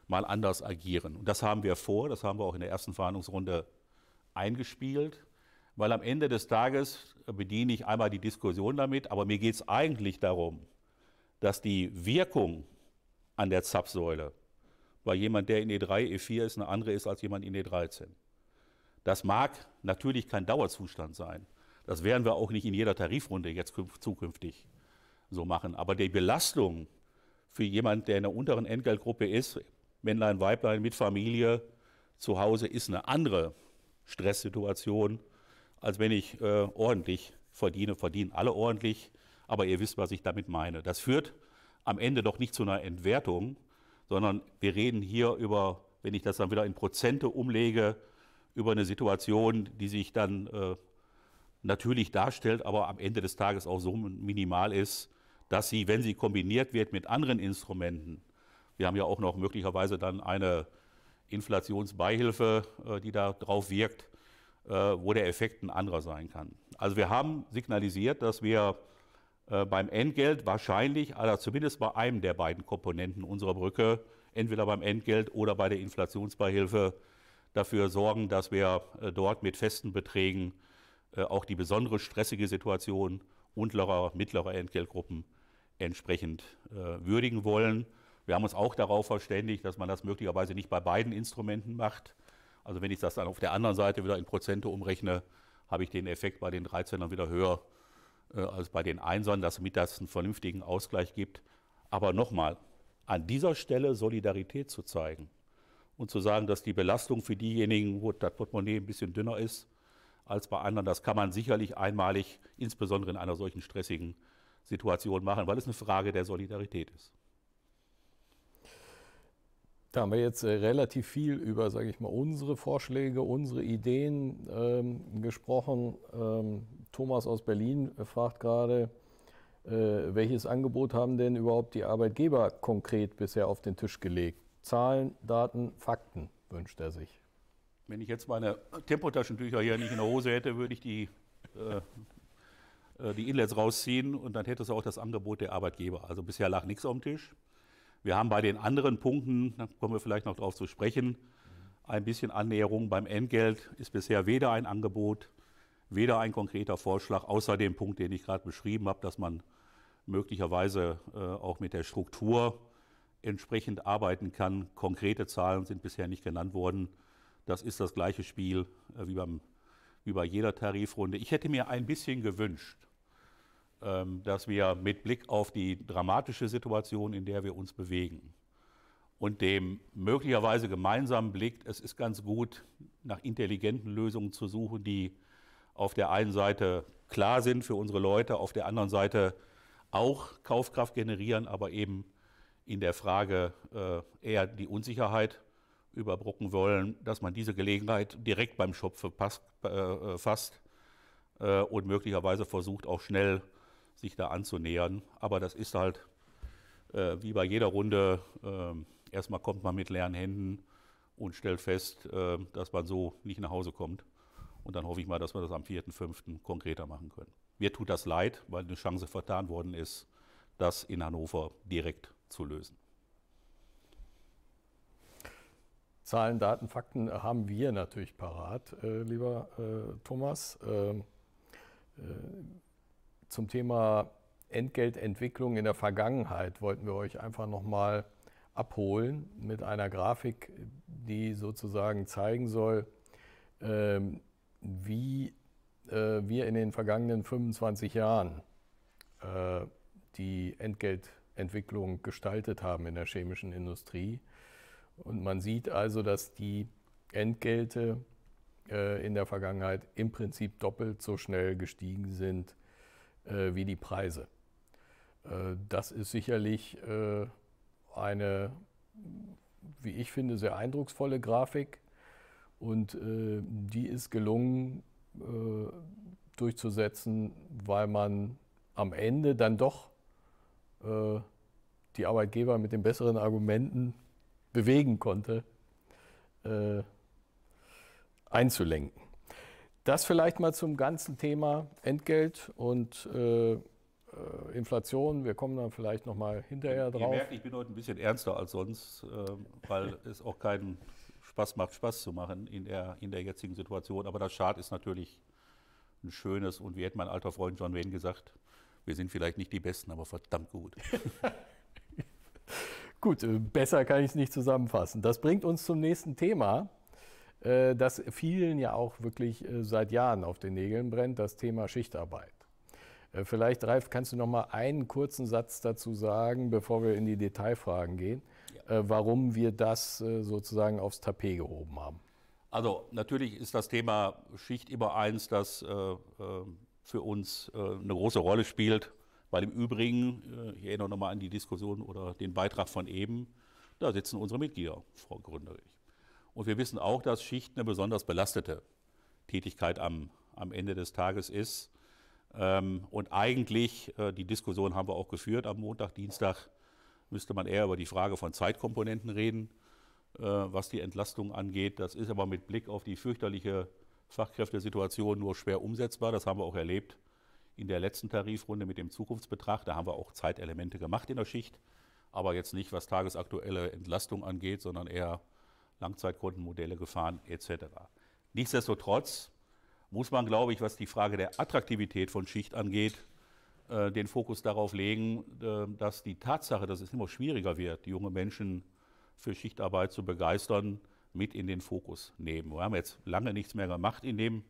mal anders agieren. Und das haben wir vor, das haben wir auch in der ersten Verhandlungsrunde eingespielt, weil am Ende des Tages bediene ich einmal die Diskussion damit, aber mir geht es eigentlich darum, dass die Wirkung an der Zapfsäule bei jemand, der in E3, E4 ist, eine andere ist als jemand in E13. Das mag natürlich kein Dauerzustand sein. Das werden wir auch nicht in jeder Tarifrunde jetzt zukünftig so machen. Aber die Belastung für jemanden, der in der unteren Entgeltgruppe ist, Männlein, Weiblein mit Familie zu Hause ist eine andere Stresssituation, als wenn ich äh, ordentlich verdiene. Verdienen alle ordentlich, aber ihr wisst, was ich damit meine. Das führt am Ende doch nicht zu einer Entwertung, sondern wir reden hier über, wenn ich das dann wieder in Prozente umlege, über eine Situation, die sich dann äh, natürlich darstellt, aber am Ende des Tages auch so minimal ist, dass sie, wenn sie kombiniert wird mit anderen Instrumenten, wir haben ja auch noch möglicherweise dann eine Inflationsbeihilfe, äh, die da drauf wirkt, äh, wo der Effekt ein anderer sein kann. Also wir haben signalisiert, dass wir äh, beim Entgelt wahrscheinlich, also zumindest bei einem der beiden Komponenten unserer Brücke, entweder beim Entgelt oder bei der Inflationsbeihilfe, dafür sorgen, dass wir dort mit festen Beträgen auch die besondere stressige Situation unterer, mittlerer Entgeltgruppen entsprechend würdigen wollen. Wir haben uns auch darauf verständigt, dass man das möglicherweise nicht bei beiden Instrumenten macht. Also wenn ich das dann auf der anderen Seite wieder in Prozente umrechne, habe ich den Effekt bei den 13ern wieder höher äh, als bei den Einsern, damit das einen vernünftigen Ausgleich gibt. Aber nochmal, an dieser Stelle Solidarität zu zeigen und zu sagen, dass die Belastung für diejenigen, wo das Portemonnaie ein bisschen dünner ist, als bei anderen, das kann man sicherlich einmalig, insbesondere in einer solchen stressigen Situation machen, weil es eine Frage der Solidarität ist. Da haben wir jetzt äh, relativ viel über, sage ich mal, unsere Vorschläge, unsere Ideen ähm, gesprochen. Ähm, Thomas aus Berlin äh, fragt gerade, äh, welches Angebot haben denn überhaupt die Arbeitgeber konkret bisher auf den Tisch gelegt? Zahlen, Daten, Fakten wünscht er sich. Wenn ich jetzt meine Tempotaschentücher hier nicht in der Hose hätte, würde ich die, äh, äh die Inlets rausziehen und dann hätte es auch das Angebot der Arbeitgeber. Also bisher lag nichts auf dem Tisch. Wir haben bei den anderen Punkten, da kommen wir vielleicht noch darauf zu sprechen, ein bisschen Annäherung beim Entgelt ist bisher weder ein Angebot, weder ein konkreter Vorschlag, außer dem Punkt, den ich gerade beschrieben habe, dass man möglicherweise äh, auch mit der Struktur entsprechend arbeiten kann. Konkrete Zahlen sind bisher nicht genannt worden. Das ist das gleiche Spiel äh, wie, beim, wie bei jeder Tarifrunde. Ich hätte mir ein bisschen gewünscht, ähm, dass wir mit Blick auf die dramatische Situation, in der wir uns bewegen, und dem möglicherweise gemeinsamen Blick, es ist ganz gut, nach intelligenten Lösungen zu suchen, die auf der einen Seite klar sind für unsere Leute, auf der anderen Seite auch Kaufkraft generieren, aber eben in der Frage äh, eher die Unsicherheit überbrücken wollen, dass man diese Gelegenheit direkt beim Schopfe passt, äh, äh fasst äh, und möglicherweise versucht, auch schnell sich da anzunähern. Aber das ist halt äh, wie bei jeder Runde, äh, erstmal kommt man mit leeren Händen und stellt fest, äh, dass man so nicht nach Hause kommt. Und dann hoffe ich mal, dass wir das am 4.5. konkreter machen können. Mir tut das leid, weil eine Chance vertan worden ist, das in Hannover direkt zu lösen. Zahlen, Daten, Fakten haben wir natürlich parat, äh, lieber äh, Thomas. Ähm, äh, zum Thema Entgeltentwicklung in der Vergangenheit wollten wir euch einfach nochmal abholen mit einer Grafik, die sozusagen zeigen soll, ähm, wie äh, wir in den vergangenen 25 Jahren äh, die Entgeltentwicklung gestaltet haben in der chemischen Industrie. Und man sieht also, dass die Entgelte äh, in der Vergangenheit im Prinzip doppelt so schnell gestiegen sind äh, wie die Preise. Äh, das ist sicherlich äh, eine, wie ich finde, sehr eindrucksvolle Grafik und die ist gelungen durchzusetzen, weil man am Ende dann doch die Arbeitgeber mit den besseren Argumenten bewegen konnte, einzulenken. Das vielleicht mal zum ganzen Thema Entgelt und äh, äh Inflation. Wir kommen dann vielleicht noch mal hinterher drauf. Ihr merkt, ich bin heute ein bisschen ernster als sonst, äh, weil <laughs> es auch keinen Spaß macht, Spaß zu machen in der, in der jetzigen Situation. Aber das Schad ist natürlich ein schönes und wie hätte mein alter Freund John Wayne gesagt, wir sind vielleicht nicht die Besten, aber verdammt gut. <laughs> gut, äh, besser kann ich es nicht zusammenfassen. Das bringt uns zum nächsten Thema. Äh, das vielen ja auch wirklich äh, seit Jahren auf den Nägeln brennt, das Thema Schichtarbeit. Äh, vielleicht, Ralf, kannst du noch mal einen kurzen Satz dazu sagen, bevor wir in die Detailfragen gehen, ja. warum wir das sozusagen aufs Tapet gehoben haben? Also natürlich ist das Thema Schicht immer eins, das für uns eine große Rolle spielt. Weil im Übrigen, ich erinnere nochmal an die Diskussion oder den Beitrag von eben, da sitzen unsere Mitglieder, Frau Gründerich. Und wir wissen auch, dass Schicht eine besonders belastete Tätigkeit am, am Ende des Tages ist. Ähm, und eigentlich, äh, die Diskussion haben wir auch geführt am Montag, Dienstag, müsste man eher über die Frage von Zeitkomponenten reden, äh, was die Entlastung angeht. Das ist aber mit Blick auf die fürchterliche Fachkräftesituation nur schwer umsetzbar. Das haben wir auch erlebt in der letzten Tarifrunde mit dem Zukunftsbetrag. Da haben wir auch Zeitelemente gemacht in der Schicht, aber jetzt nicht, was tagesaktuelle Entlastung angeht, sondern eher Langzeitkundenmodelle gefahren etc. Nichtsdestotrotz muss man, glaube ich, was die Frage der Attraktivität von Schicht angeht, äh, den Fokus darauf legen, äh, dass die Tatsache, dass es immer schwieriger wird, junge Menschen für Schichtarbeit zu begeistern, mit in den Fokus nehmen. Wir haben jetzt lange nichts mehr gemacht in dem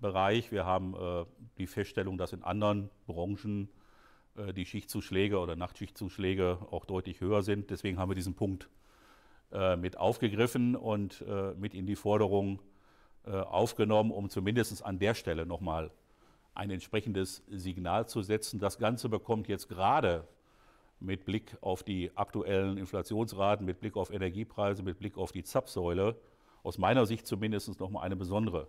Bereich. Wir haben äh, die Feststellung, dass in anderen Branchen äh, die Schichtzuschläge oder Nachtschichtzuschläge auch deutlich höher sind. Deswegen haben wir diesen Punkt äh, mit aufgegriffen und äh, mit in die Forderung äh, aufgenommen, um zumindest an der Stelle nochmal ein entsprechendes Signal zu setzen. Das Ganze bekommt jetzt gerade mit Blick auf die aktuellen Inflationsraten, mit Blick auf Energiepreise, mit Blick auf die Zapfsäule, aus meiner Sicht zumindest nochmal eine besondere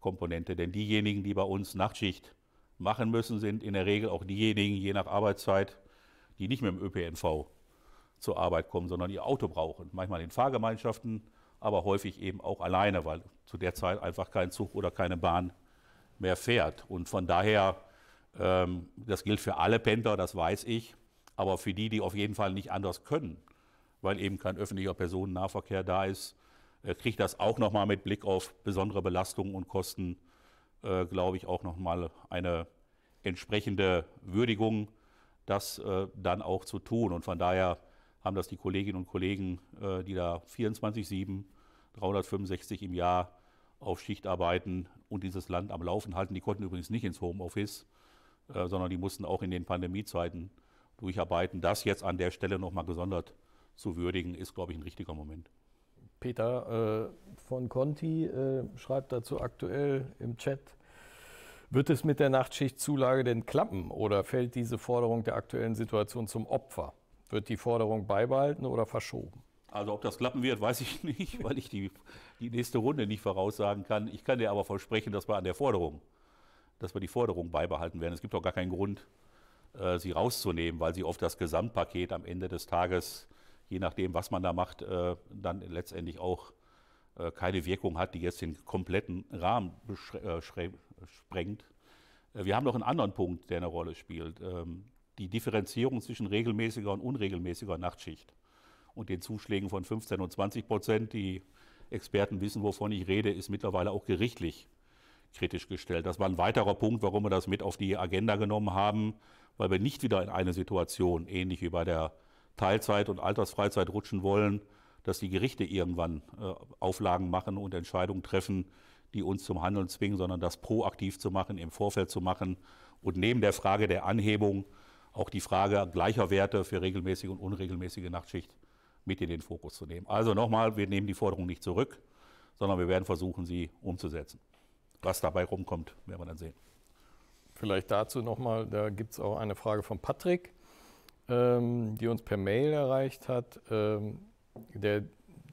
Komponente. Denn diejenigen, die bei uns Nachtschicht machen müssen, sind in der Regel auch diejenigen, je nach Arbeitszeit, die nicht mit dem ÖPNV zur Arbeit kommen, sondern ihr Auto brauchen. Manchmal in Fahrgemeinschaften, aber häufig eben auch alleine, weil zu der Zeit einfach kein Zug oder keine Bahn mehr fährt. Und von daher, ähm, das gilt für alle Pendler, das weiß ich, aber für die, die auf jeden Fall nicht anders können, weil eben kein öffentlicher Personennahverkehr da ist, äh, kriegt das auch nochmal mit Blick auf besondere Belastungen und Kosten, äh, glaube ich, auch nochmal eine entsprechende Würdigung, das äh, dann auch zu tun. Und von daher haben das die Kolleginnen und Kollegen, äh, die da 24-7, 365 im Jahr auf Schicht arbeiten und dieses Land am Laufen halten. Die konnten übrigens nicht ins Homeoffice, äh, sondern die mussten auch in den Pandemiezeiten durcharbeiten. Das jetzt an der Stelle nochmal gesondert zu würdigen, ist, glaube ich, ein richtiger Moment. Peter äh, von Conti äh, schreibt dazu aktuell im Chat, wird es mit der Nachtschichtzulage denn klappen oder fällt diese Forderung der aktuellen Situation zum Opfer? Wird die Forderung beibehalten oder verschoben? Also ob das klappen wird, weiß ich <laughs> nicht, weil ich die, die nächste Runde nicht voraussagen kann. Ich kann dir aber versprechen, dass wir an der Forderung, dass wir die Forderung beibehalten werden. Es gibt auch gar keinen Grund, äh, sie rauszunehmen, weil sie auf das Gesamtpaket am Ende des Tages, je nachdem, was man da macht, äh, dann letztendlich auch äh, keine Wirkung hat, die jetzt den kompletten Rahmen äh, sprengt. Äh, wir haben noch einen anderen Punkt, der eine Rolle spielt. Ähm, die Differenzierung zwischen regelmäßiger und unregelmäßiger Nachtschicht und den Zuschlägen von 15 und 20 Prozent, die Experten wissen, wovon ich rede, ist mittlerweile auch gerichtlich kritisch gestellt. Das war ein weiterer Punkt, warum wir das mit auf die Agenda genommen haben, weil wir nicht wieder in eine Situation, ähnlich wie bei der Teilzeit und Altersfreizeit rutschen wollen, dass die Gerichte irgendwann äh, Auflagen machen und Entscheidungen treffen, die uns zum Handeln zwingen, sondern das proaktiv zu machen, im Vorfeld zu machen und neben der Frage der Anhebung auch die Frage gleicher Werte für regelmäßige und unregelmäßige Nachtschicht mit in den Fokus zu nehmen. Also nochmal, wir nehmen die Forderung nicht zurück, sondern wir werden versuchen, sie umzusetzen. Was dabei rumkommt, werden wir dann sehen. Vielleicht dazu nochmal, da gibt es auch eine Frage von Patrick, ähm, die uns per Mail erreicht hat, ähm, der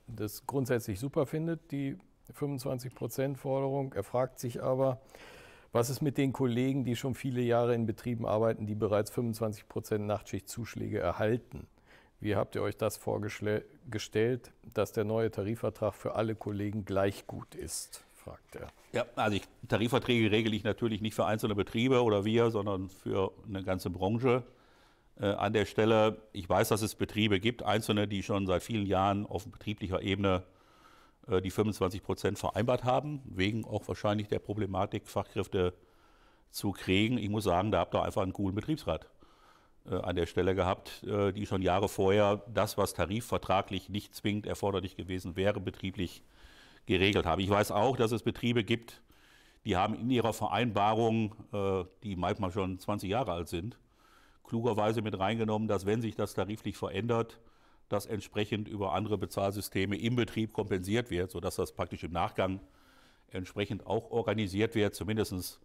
das grundsätzlich super findet, die 25-Prozent-Forderung. Er fragt sich aber, was ist mit den Kollegen, die schon viele Jahre in Betrieben arbeiten, die bereits 25 Prozent Nachtschichtzuschläge erhalten? Wie habt ihr euch das vorgestellt, dass der neue Tarifvertrag für alle Kollegen gleich gut ist? fragt er. Ja, also ich, Tarifverträge regle ich natürlich nicht für einzelne Betriebe oder wir, sondern für eine ganze Branche. Äh, an der Stelle, ich weiß, dass es Betriebe gibt, einzelne, die schon seit vielen Jahren auf betrieblicher Ebene äh, die 25 Prozent vereinbart haben, wegen auch wahrscheinlich der Problematik, Fachkräfte zu kriegen. Ich muss sagen, da habt ihr einfach einen coolen Betriebsrat äh, an der Stelle gehabt, äh, die schon Jahre vorher das, was tarifvertraglich nicht zwingend erforderlich gewesen wäre, betrieblich geregelt haben. Ich weiß auch, dass es Betriebe gibt, die haben in ihrer Vereinbarung, die manchmal schon 20 Jahre alt sind, klugerweise mit reingenommen, dass wenn sich das tariflich verändert, das entsprechend über andere Bezahlsysteme im Betrieb kompensiert wird, sodass das praktisch im Nachgang entsprechend auch organisiert wird. Zumindest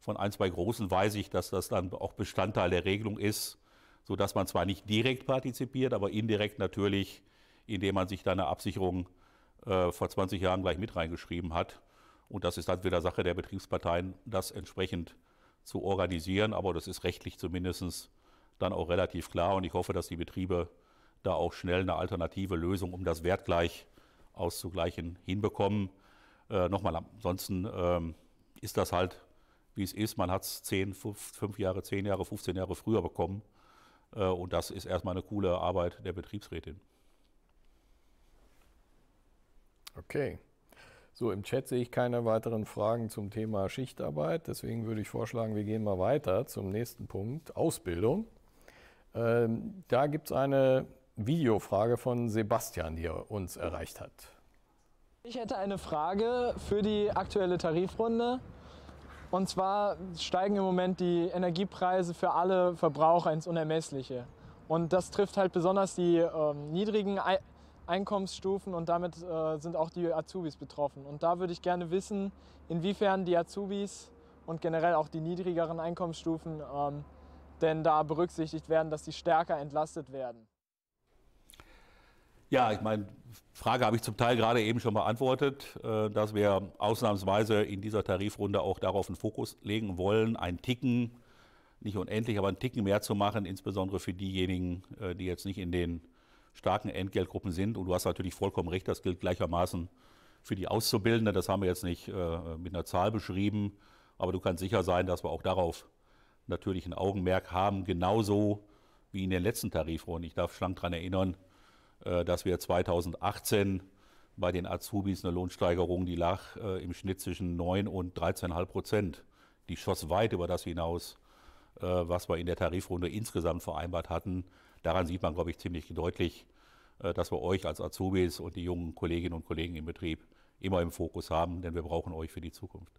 von ein, zwei Großen weiß ich, dass das dann auch Bestandteil der Regelung ist, sodass man zwar nicht direkt partizipiert, aber indirekt natürlich, indem man sich da eine Absicherung äh, vor 20 Jahren gleich mit reingeschrieben hat. Und das ist dann wieder Sache der Betriebsparteien, das entsprechend zu organisieren. Aber das ist rechtlich zumindest dann auch relativ klar. Und ich hoffe, dass die Betriebe da auch schnell eine alternative Lösung, um das wertgleich auszugleichen, hinbekommen. Äh, nochmal, ansonsten ähm, ist das halt, wie es ist. Man hat es 10, 5 Jahre, 10 Jahre, 15 Jahre früher bekommen. Äh, und das ist erstmal eine coole Arbeit der Betriebsrätin. Okay. So, im Chat sehe ich keine weiteren Fragen zum Thema Schichtarbeit. Deswegen würde ich vorschlagen, wir gehen mal weiter zum nächsten Punkt, Ausbildung. Ähm, da gibt es eine Videofrage von Sebastian, die uns erreicht hat. Ich hätte eine Frage für die aktuelle Tarifrunde. Und zwar steigen im Moment die Energiepreise für alle Verbraucher ins Unermessliche. Und das trifft halt besonders die äh, niedrigen Ei Einkommensstufen und damit äh, sind auch die Azubis betroffen. Und da würde ich gerne wissen, inwiefern die Azubis und generell auch die niedrigeren Einkommensstufen ähm, denn da berücksichtigt werden, dass sie stärker entlastet werden. Ja, ich meine, Frage habe ich zum Teil gerade eben schon beantwortet, äh, dass wir ausnahmsweise in dieser Tarifrunde auch darauf einen Fokus legen wollen, ein Ticken, nicht unendlich, aber ein Ticken mehr zu machen, insbesondere für diejenigen, äh, die jetzt nicht in den starken Entgeltgruppen sind. Und du hast natürlich vollkommen recht, das gilt gleichermaßen für die Auszubildenden. Das haben wir jetzt nicht äh, mit einer Zahl beschrieben, aber du kannst sicher sein, dass wir auch darauf natürlich ein Augenmerk haben, genauso wie in den letzten Tarifrunden. Ich darf schlank daran erinnern, äh, dass wir 2018 bei den Azubis eine Lohnsteigerung, die lag äh, im Schnitt zwischen 9 und 13,5 Prozent. Die schoss weit über das hinaus, äh, was wir in der Tarifrunde insgesamt vereinbart hatten. Daran sieht man, glaube ich, ziemlich deutlich, äh, dass wir euch als Azubis und die jungen Kolleginnen und Kollegen im Betrieb immer im Fokus haben, denn wir brauchen euch für die Zukunft.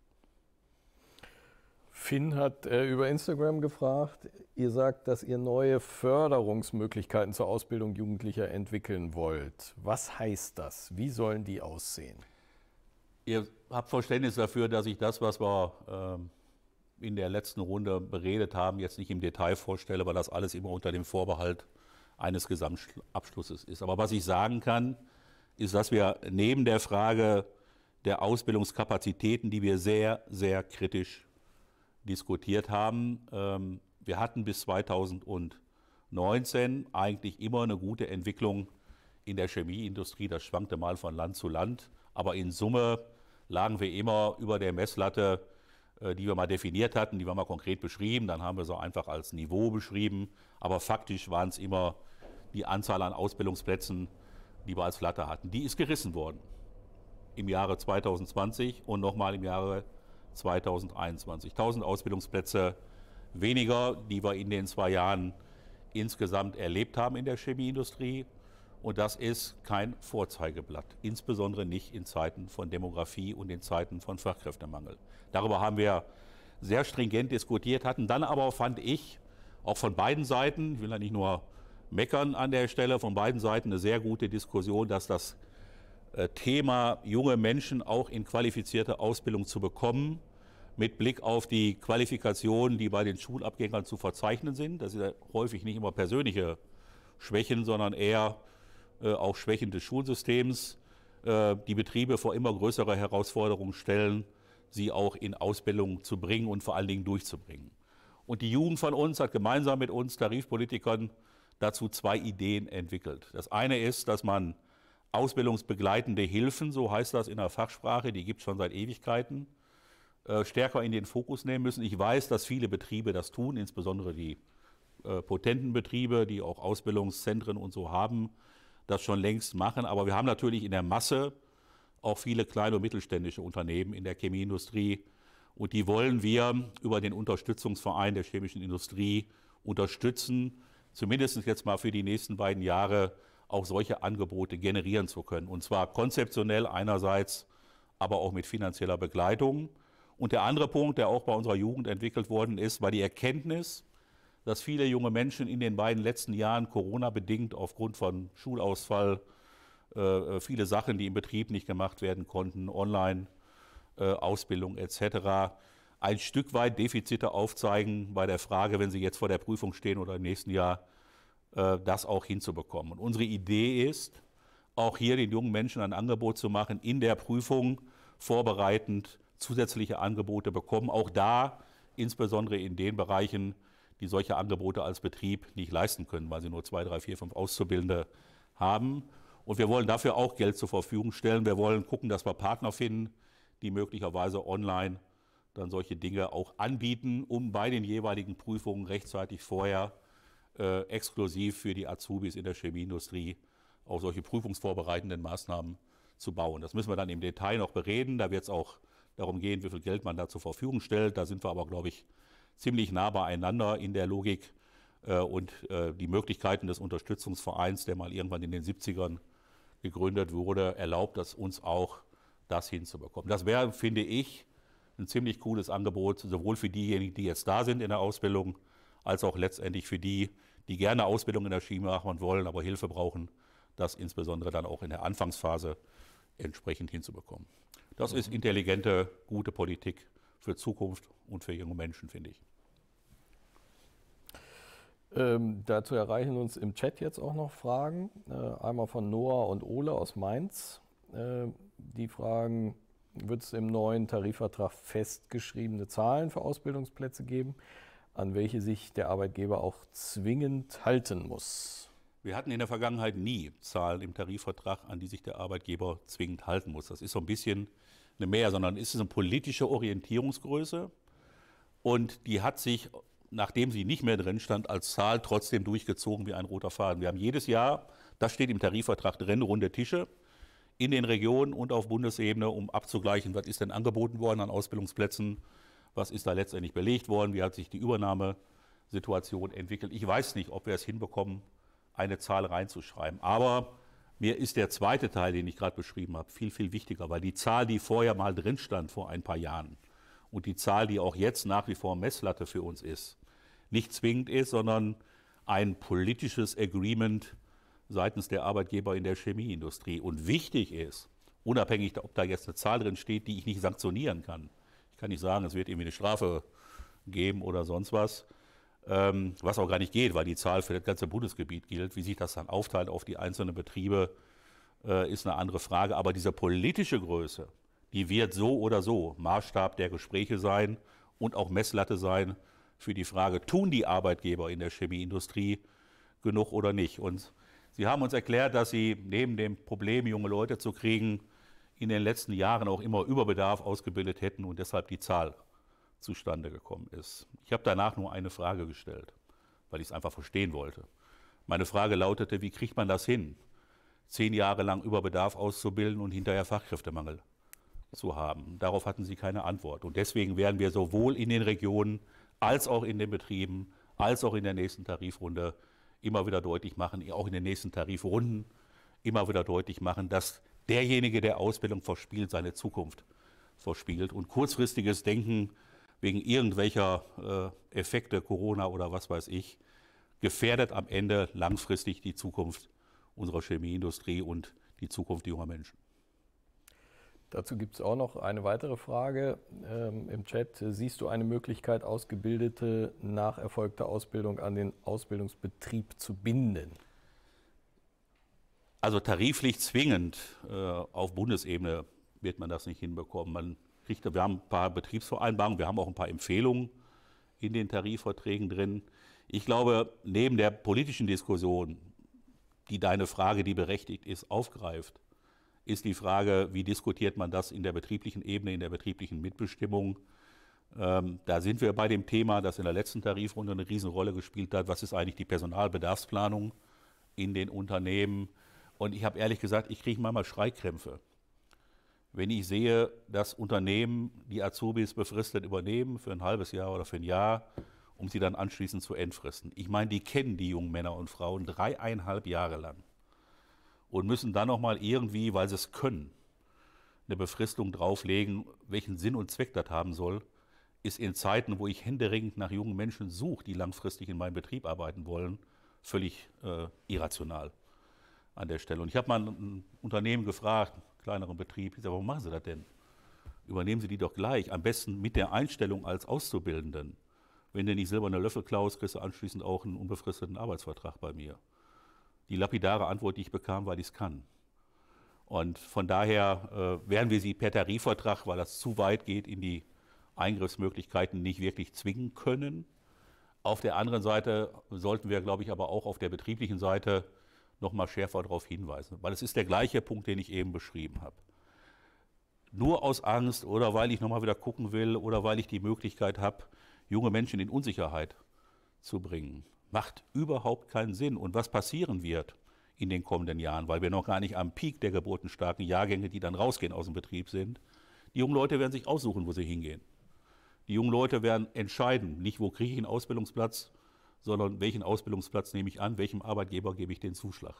Finn hat äh, über Instagram gefragt, ihr sagt, dass ihr neue Förderungsmöglichkeiten zur Ausbildung Jugendlicher entwickeln wollt. Was heißt das? Wie sollen die aussehen? Ihr habt Verständnis dafür, dass ich das, was wir äh, in der letzten Runde beredet haben, jetzt nicht im Detail vorstelle, weil das alles immer unter dem Vorbehalt eines Gesamtabschlusses ist. Aber was ich sagen kann, ist, dass wir neben der Frage der Ausbildungskapazitäten, die wir sehr, sehr kritisch diskutiert haben. Ähm, wir hatten bis 2019 eigentlich immer eine gute Entwicklung in der Chemieindustrie. Das schwankte mal von Land zu Land. Aber in Summe lagen wir immer über der Messlatte, äh, die wir mal definiert hatten, die wir mal konkret beschrieben. Dann haben wir so einfach als Niveau beschrieben. Aber faktisch waren es immer die Anzahl an Ausbildungsplätzen, die wir als Latte hatten. Die ist gerissen worden im Jahre 2020 und nochmal im Jahre 2021. 2021. 1000 Ausbildungsplätze weniger, die wir in den zwei Jahren insgesamt erlebt haben in der Chemieindustrie. Und das ist kein Vorzeigeblatt, insbesondere nicht in Zeiten von Demografie und in Zeiten von Fachkräftemangel. Darüber haben wir sehr stringent diskutiert, hatten dann aber, fand ich, auch von beiden Seiten, ich will da nicht nur meckern an der Stelle, von beiden Seiten eine sehr gute Diskussion, dass das äh, Thema junge Menschen auch in qualifizierte Ausbildung zu bekommen mit Blick auf die Qualifikationen, die bei den Schulabgängern zu verzeichnen sind. Das sind ja häufig nicht immer persönliche Schwächen, sondern eher äh, auch Schwächen des Schulsystems, äh, die Betriebe vor immer größere Herausforderungen stellen, sie auch in Ausbildung zu bringen und vor allen Dingen durchzubringen. Und die Jugend von uns hat gemeinsam mit uns Tarifpolitikern dazu zwei Ideen entwickelt. Das eine ist, dass man ausbildungsbegleitende Hilfen, so heißt das in der Fachsprache, die gibt es schon seit Ewigkeiten, äh, stärker in den Fokus nehmen müssen. Ich weiß, dass viele Betriebe das tun, insbesondere die äh, potenten Betriebe, die auch Ausbildungszentren und so haben, das schon längst machen. Aber wir haben natürlich in der Masse auch viele kleine und mittelständische Unternehmen in der Chemieindustrie. Und die wollen wir über den Unterstützungsverein der chemischen Industrie unterstützen, zumindest jetzt mal für die nächsten beiden Jahre auch solche Angebote generieren zu können. Und zwar konzeptionell einerseits, aber auch mit finanzieller Begleitung. Und der andere Punkt, der auch bei unserer Jugend entwickelt worden ist, war die Erkenntnis, dass viele junge Menschen in den beiden letzten Jahren Corona bedingt aufgrund von Schulausfall äh, äh, viele Sachen, die im Betrieb nicht gemacht werden konnten, Online-Ausbildung äh, etc., ein Stück weit Defizite aufzeigen bei der Frage, wenn sie jetzt vor der Prüfung stehen oder im nächsten Jahr, äh, das auch hinzubekommen. Und unsere Idee ist, auch hier den jungen Menschen ein Angebot zu machen, in der Prüfung vorbereitend zusätzliche Angebote bekommen. Auch da, insbesondere in den Bereichen, die solche Angebote als Betrieb nicht leisten können, weil sie nur zwei, drei, vier, fünf Auszubildende haben. Und wir wollen dafür auch Geld zur Verfügung stellen. Wir wollen gucken, dass wir Partner finden, die möglicherweise online dann solche Dinge auch anbieten, um bei den jeweiligen Prüfungen rechtzeitig vorher äh, exklusiv für die Azubis in der Chemieindustrie auch solche prüfungsvorbereitenden Maßnahmen zu bauen. Das müssen wir dann im Detail noch bereden. Da wird es auch darum gehen, wie viel Geld man da zur Verfügung stellt. Da sind wir aber, glaube ich, ziemlich nah beieinander in der Logik äh, und äh, die Möglichkeiten des Unterstützungsvereins, der mal irgendwann in den 70ern gegründet wurde, erlaubt es uns auch, das hinzubekommen. Das wäre, finde ich, ein ziemlich cooles Angebot, sowohl für diejenigen, die jetzt da sind in der Ausbildung, als auch letztendlich für die, die gerne Ausbildung in der Schiene machen wollen, aber Hilfe brauchen, das insbesondere dann auch in der Anfangsphase entsprechend hinzubekommen. Das ist mhm. intelligente, gute Politik für Zukunft und für junge Menschen, finde ich. Ähm, dazu erreichen uns im Chat jetzt auch noch Fragen. Äh, einmal von Noah und Ole aus Mainz. Äh, die fragen, wird es im neuen Tarifvertrag festgeschriebene Zahlen für Ausbildungsplätze geben, an welche sich der Arbeitgeber auch zwingend halten muss? Wir hatten in der Vergangenheit nie Zahlen im Tarifvertrag, an die sich der Arbeitgeber zwingend halten muss. Das ist so ein bisschen eine Mehr, sondern ist es eine politische Orientierungsgröße. Und die hat sich, nachdem sie nicht mehr drin stand, als Zahl trotzdem durchgezogen wie ein roter Faden. Wir haben jedes Jahr, das steht im Tarifvertrag drin, runde Tische in den Regionen und auf Bundesebene, um abzugleichen, was ist denn angeboten worden an Ausbildungsplätzen, was ist da letztendlich belegt worden, wie hat sich die Übernahmesituation entwickelt. Ich weiß nicht, ob wir es hinbekommen, eine Zahl reinzuschreiben. Aber mir ist der zweite Teil, den ich gerade beschrieben habe, viel, viel wichtiger, weil die Zahl, die vorher mal drin stand vor ein paar Jahren und die Zahl, die auch jetzt nach wie vor Messlatte für uns ist, nicht zwingend ist, sondern ein politisches Agreement seitens der Arbeitgeber in der Chemieindustrie. Und wichtig ist, unabhängig, ob da jetzt eine Zahl drin steht, die ich nicht sanktionieren kann. Ich kann nicht sagen, es wird irgendwie eine Strafe geben oder sonst was. Ähm, was auch gar nicht geht, weil die Zahl für das ganze Bundesgebiet gilt. Wie sich das dann aufteilt auf die einzelnen Betriebe, äh, ist eine andere Frage. Aber diese politische Größe, die wird so oder so Maßstab der Gespräche sein und auch Messlatte sein für die Frage, tun die Arbeitgeber in der Chemieindustrie genug oder nicht? Und Sie haben uns erklärt, dass Sie neben dem Problem, junge Leute zu kriegen, in den letzten Jahren auch immer Überbedarf ausgebildet hätten und deshalb die Zahl zustande gekommen ist. Ich habe danach nur eine Frage gestellt, weil ich es einfach verstehen wollte. Meine Frage lautete, wie kriegt man das hin, zehn Jahre lang Überbedarf auszubilden und hinterher Fachkräftemangel zu haben? Darauf hatten sie keine Antwort. Und deswegen werden wir sowohl in den Regionen als auch in den Betrieben, als auch in der nächsten Tarifrunde immer wieder deutlich machen, auch in den nächsten Tarifrunden immer wieder deutlich machen, dass derjenige, der Ausbildung verspielt, seine Zukunft verspielt. Und kurzfristiges Denken wegen irgendwelcher äh, Effekte, Corona oder was weiß ich, gefährdet am Ende langfristig die Zukunft unserer Chemieindustrie und die Zukunft junger Menschen. Dazu gibt es auch noch eine weitere Frage ähm, im Chat. Siehst du eine Möglichkeit, Ausgebildete nach erfolgter Ausbildung an den Ausbildungsbetrieb zu binden? Also tariflich zwingend äh, auf Bundesebene wird man das nicht hinbekommen. Man Richter, wir haben ein paar Betriebsvereinbarungen, wir haben auch ein paar Empfehlungen in den Tarifverträgen drin. Ich glaube, neben der politischen Diskussion, die deine Frage, die berechtigt ist, aufgreift, ist die Frage, wie diskutiert man das in der betrieblichen Ebene, in der betrieblichen Mitbestimmung. Ähm, da sind wir bei dem Thema, das in der letzten Tarifrunde eine Riesenrolle gespielt hat. Was ist eigentlich die Personalbedarfsplanung in den Unternehmen? Und ich habe ehrlich gesagt, ich kriege manchmal Schreikrämpfe, wenn ich sehe, dass Unternehmen die Azubis befristet übernehmen für ein halbes Jahr oder für ein Jahr, um sie dann anschließend zu entfristen. Ich meine, die kennen die jungen Männer und Frauen dreieinhalb Jahre lang und müssen dann nochmal irgendwie, weil sie es können, eine Befristung drauflegen, welchen Sinn und Zweck das haben soll, ist in Zeiten, wo ich händeringend nach jungen Menschen suche, die langfristig in meinem Betrieb arbeiten wollen, völlig äh, irrational an der Stelle. Und ich habe mal ein Unternehmen gefragt, kleineren Betrieb. Ich sage, warum machen Sie das denn? Übernehmen Sie die doch gleich, am besten mit der Einstellung als Auszubildenden. Wenn du nicht selber eine Löffel klaust, kriegst du anschließend auch einen unbefristeten Arbeitsvertrag bei mir. Die lapidare Antwort, die ich bekam, war, ich kann. Und von daher äh, werden wir sie per Tarifvertrag, weil das zu weit geht, in die Eingriffsmöglichkeiten nicht wirklich zwingen können. Auf der anderen Seite sollten wir, glaube ich, aber auch auf der betrieblichen Seite nochmal schärfer darauf hinweisen, weil es ist der gleiche Punkt, den ich eben beschrieben habe. Nur aus Angst oder weil ich nochmal wieder gucken will oder weil ich die Möglichkeit habe, junge Menschen in Unsicherheit zu bringen, macht überhaupt keinen Sinn. Und was passieren wird in den kommenden Jahren, weil wir noch gar nicht am Peak der geburtenstarken Jahrgänge, die dann rausgehen aus dem Betrieb sind, die jungen Leute werden sich aussuchen, wo sie hingehen. Die jungen Leute werden entscheiden, nicht wo kriege ich einen Ausbildungsplatz, sondern welchen Ausbildungsplatz nehme ich an, welchem Arbeitgeber gebe ich den Zuschlag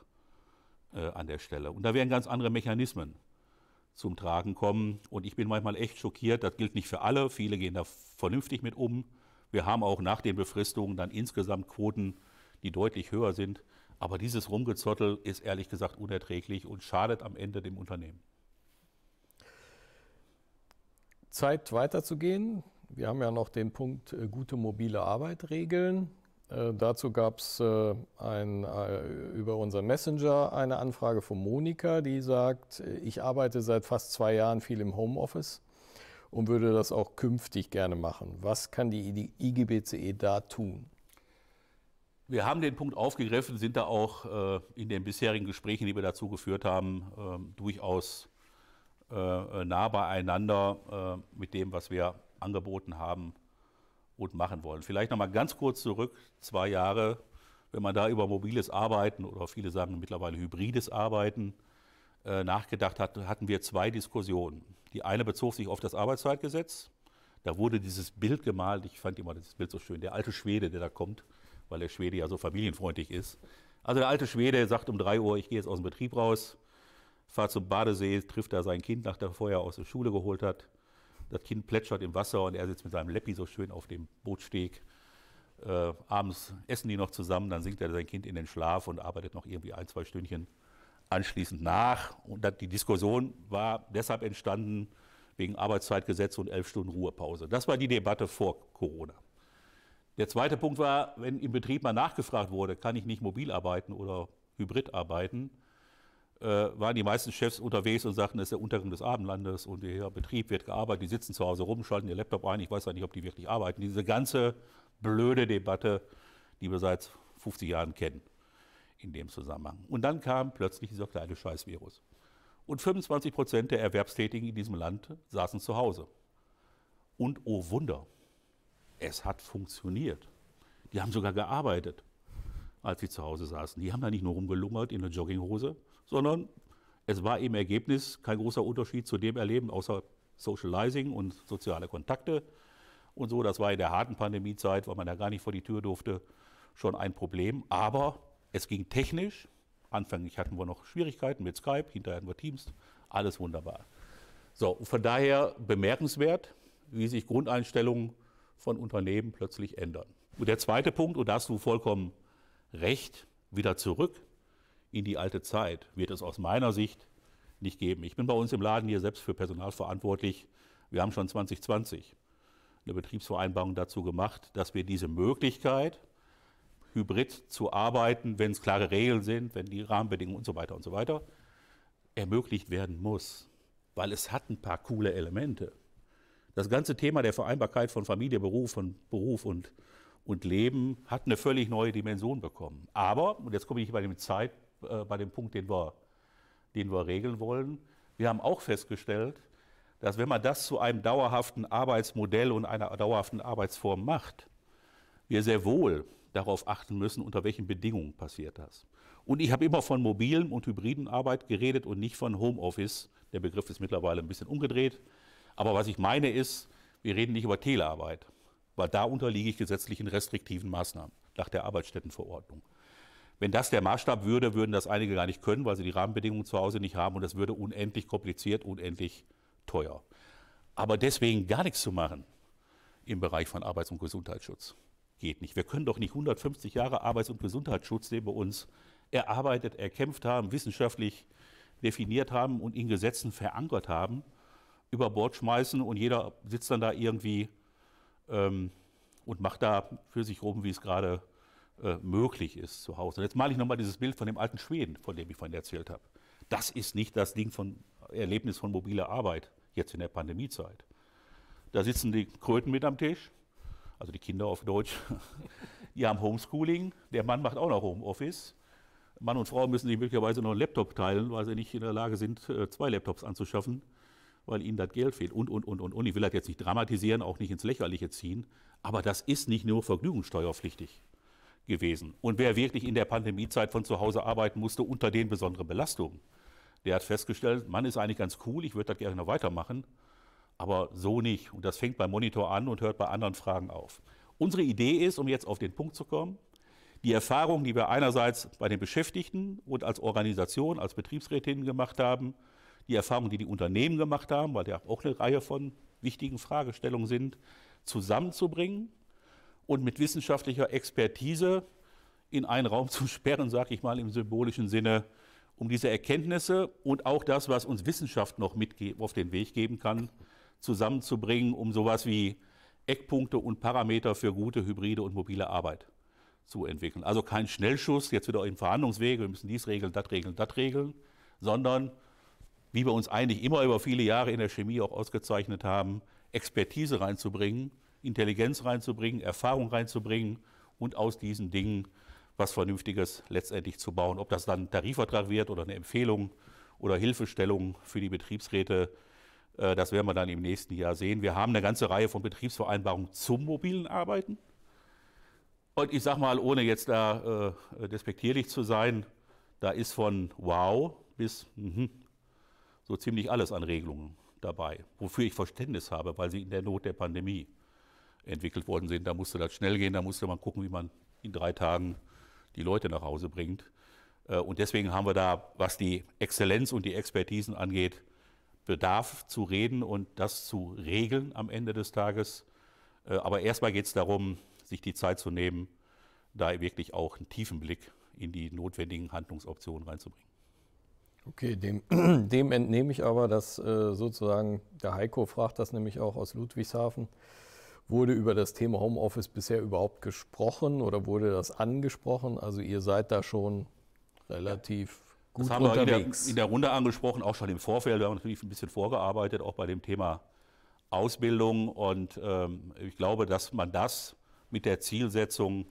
äh, an der Stelle. Und da werden ganz andere Mechanismen zum Tragen kommen. Und ich bin manchmal echt schockiert, das gilt nicht für alle, viele gehen da vernünftig mit um. Wir haben auch nach den Befristungen dann insgesamt Quoten, die deutlich höher sind. Aber dieses Rumgezottel ist ehrlich gesagt unerträglich und schadet am Ende dem Unternehmen. Zeit weiterzugehen. Wir haben ja noch den Punkt äh, gute mobile Arbeit regeln. Äh, dazu gab äh, es äh, über unseren Messenger eine Anfrage von Monika, die sagt, äh, ich arbeite seit fast zwei Jahren viel im Homeoffice und würde das auch künftig gerne machen. Was kann die IGBCE e da tun? Wir haben den Punkt aufgegriffen, sind da auch in den bisherigen Gesprächen, die wir dazu geführt haben, ähm, durchaus nah beieinander mit dem, was wir angeboten haben und machen wollen. Vielleicht nochmal ganz kurz zurück, zwei Jahre, wenn man da über mobiles Arbeiten oder viele sagen mittlerweile hybrides Arbeiten äh, nachgedacht hat, hatten wir zwei Diskussionen. Die eine bezog sich auf das Arbeitszeitgesetz. Da wurde dieses Bild gemalt, ich fand immer das Bild so schön, der alte Schwede, der da kommt, weil der Schwede ja so familienfreundlich ist. Also der alte Schwede sagt um drei Uhr, ich gehe jetzt aus dem Betrieb raus, fahre zum Badesee, trifft da sein Kind, nach der vorher aus der Schule geholt hat, das Kind plätschert im Wasser und er sitzt mit seinem Leppi so schön auf dem Bootsteg. Äh, abends essen die noch zusammen, dann sinkt er sein Kind in den Schlaf und arbeitet noch irgendwie ein, zwei Stündchen anschließend nach. Und die Diskussion war deshalb entstanden wegen Arbeitszeitgesetz und elf Stunden Ruhepause. Das war die Debatte vor Corona. Der zweite Punkt war, wenn im Betrieb mal nachgefragt wurde, kann ich nicht mobil arbeiten oder hybrid arbeiten, äh, waren die meisten Chefs unterwegs und sagten, es ist der Untergang des Abendlandes und der Betrieb wird gearbeitet, die sitzen zu Hause rum, schalten ihr Laptop ein, ich weiß ja nicht, ob die wirklich arbeiten. Diese ganze blöde Debatte, die wir seit 50 Jahren kennen in dem Zusammenhang. Und dann kam plötzlich dieser kleine Scheißvirus. Und 25 Prozent der Erwerbstätigen in diesem Land saßen zu Hause. Und oh Wunder, es hat funktioniert. Die haben sogar gearbeitet, als sie zu Hause saßen. Die haben da nicht nur rumgelungert in der Jogginghose, sondern es war im Ergebnis kein großer Unterschied zu dem Erleben, außer Socializing und soziale Kontakte und so. Das war in der harten Pandemiezeit, weil man da gar nicht vor die Tür durfte, schon ein Problem. Aber es ging technisch. Anfänglich hatten wir noch Schwierigkeiten mit Skype, hinterher hatten wir Teams, alles wunderbar. So, von daher bemerkenswert, wie sich Grundeinstellungen von Unternehmen plötzlich ändern. Und der zweite Punkt, und da hast du vollkommen recht, wieder zurück in die alte Zeit wird es aus meiner Sicht nicht geben. Ich bin bei uns im Laden hier selbst für Personal verantwortlich. Wir haben schon 2020 eine Betriebsvereinbarung dazu gemacht, dass wir diese Möglichkeit, hybrid zu arbeiten, wenn es klare Regeln sind, wenn die Rahmenbedingungen und so weiter und so weiter, ermöglicht werden muss. Weil es hat ein paar coole Elemente. Das ganze Thema der Vereinbarkeit von Familie, Beruf und, Beruf und, und Leben hat eine völlig neue Dimension bekommen. Aber, und jetzt komme ich bei dem Zeitpunkt, äh, bei dem Punkt, den wir, den wir regeln wollen. Wir haben auch festgestellt, dass wenn man das zu einem dauerhaften Arbeitsmodell und einer dauerhaften Arbeitsform macht, wir sehr wohl darauf achten müssen, unter welchen Bedingungen passiert das. Und ich habe immer von mobilen und hybriden Arbeit geredet und nicht von Homeoffice. Der Begriff ist mittlerweile ein bisschen umgedreht. Aber was ich meine ist, wir reden nicht über Telearbeit, weil da unterliege ich gesetzlichen restriktiven Maßnahmen nach der Arbeitsstättenverordnung. Wenn das der Maßstab würde, würden das einige gar nicht können, weil sie die Rahmenbedingungen zu Hause nicht haben und das würde unendlich kompliziert, unendlich teuer. Aber deswegen gar nichts zu machen im Bereich von Arbeits- und Gesundheitsschutz geht nicht. Wir können doch nicht 150 Jahre Arbeits- und Gesundheitsschutz, den wir uns erarbeitet, erkämpft haben, wissenschaftlich definiert haben und in Gesetzen verankert haben, über Bord schmeißen und jeder sitzt dann da irgendwie ähm, und macht da für sich rum, wie es gerade äh, äh, möglich ist zu Hause. Und jetzt male ich nochmal dieses Bild von dem alten Schweden, von dem ich vorhin erzählt habe. Das ist nicht das Ding von Erlebnis von mobiler Arbeit jetzt in der Pandemiezeit. Da sitzen die Kröten mit am Tisch, also die Kinder auf Deutsch. <laughs> Die haben Homeschooling, der Mann macht auch noch Homeoffice. Mann und Frau müssen sich möglicherweise noch einen Laptop teilen, weil sie nicht in der Lage sind, äh, zwei Laptops anzuschaffen, weil ihnen das Geld fehlt und, und, und, und, und. Ich will das jetzt nicht dramatisieren, auch nicht ins Lächerliche ziehen, aber das ist nicht nur vergnügungssteuerpflichtig gewesen. Und wer wirklich in der Pandemiezeit von zu Hause arbeiten musste, unter den besonderen Belastungen, der hat festgestellt, Mann ist eigentlich ganz cool, ich würde das gerne noch weitermachen, aber so nicht. Und das fängt beim Monitor an und hört bei anderen Fragen auf. Unsere Idee ist, um jetzt auf den Punkt zu kommen, die Erfahrungen, die wir einerseits bei den Beschäftigten und als Organisation, als Betriebsrätinnen gemacht haben, die Erfahrungen, die die Unternehmen gemacht haben, weil da auch eine Reihe von wichtigen Fragestellungen sind, zusammenzubringen und mit wissenschaftlicher Expertise in einen Raum <laughs> zu sperren, sage ich mal im symbolischen Sinne, um diese Erkenntnisse und auch das, was uns Wissenschaft noch mit auf den Weg geben kann, zusammenzubringen, um sowas wie Eckpunkte und Parameter für gute hybride und mobile Arbeit zu entwickeln. Also kein Schnellschuss, jetzt wieder im Verhandlungswege, wir müssen dies regeln, das regeln, das regeln, sondern wie wir uns eigentlich immer über viele Jahre in der Chemie auch ausgezeichnet haben, Expertise reinzubringen Intelligenz reinzubringen, Erfahrung reinzubringen und aus diesen Dingen was Vernünftiges letztendlich zu bauen. Ob das dann ein Tarifvertrag wird oder eine Empfehlung oder Hilfestellung für die Betriebsräte, äh, das werden wir dann im nächsten Jahr sehen. Wir haben eine ganze Reihe von Betriebsvereinbarungen zum mobilen Arbeiten. Und ich sage mal, ohne jetzt da äh, despektierlich zu sein, da ist von wow bis mh, so ziemlich alles an Regelungen dabei, wofür ich Verständnis habe, weil sie in der Not der Pandemie entwickelt worden sind. Da musste das schnell gehen, da musste man gucken, wie man in drei Tagen die Leute nach Hause bringt. Äh, und deswegen haben wir da, was die Exzellenz und die Expertisen angeht, Bedarf zu reden und das zu regeln am Ende des Tages. Äh, aber erstmal geht es darum, sich die Zeit zu nehmen, da wirklich auch einen tiefen Blick in die notwendigen Handlungsoptionen reinzubringen. Okay, dem, <clears throat> dem entnehme ich aber, dass äh, sozusagen der Heiko fragt das nämlich auch aus Ludwigshafen Wurde über das Thema Homeoffice bisher überhaupt gesprochen oder wurde das angesprochen? Also ihr seid da schon relativ gut das haben unterwegs. Wir in der, in der Runde angesprochen, auch schon im Vorfeld. Wir haben natürlich ein bisschen vorgearbeitet, auch bei dem Thema Ausbildung. Und ähm, ich glaube, dass man das mit der Zielsetzung,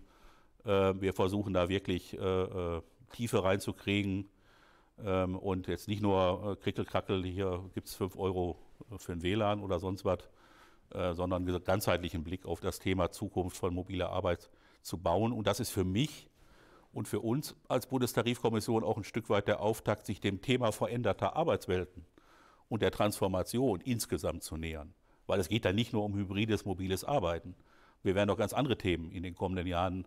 äh, wir versuchen da wirklich äh, äh Tiefe reinzukriegen. Ähm, und jetzt nicht nur äh, Krickelkrackel, hier gibt es 5 Euro für ein WLAN oder sonst was, äh, sondern ganzheitlichen Blick auf das Thema Zukunft von mobiler Arbeit zu bauen. Und das ist für mich und für uns als Bundestarifkommission auch ein Stück weit der Auftakt, sich dem Thema veränderter Arbeitswelten und der Transformation insgesamt zu nähern. Weil es geht da nicht nur um hybrides, mobiles Arbeiten. Wir werden auch ganz andere Themen in den kommenden Jahren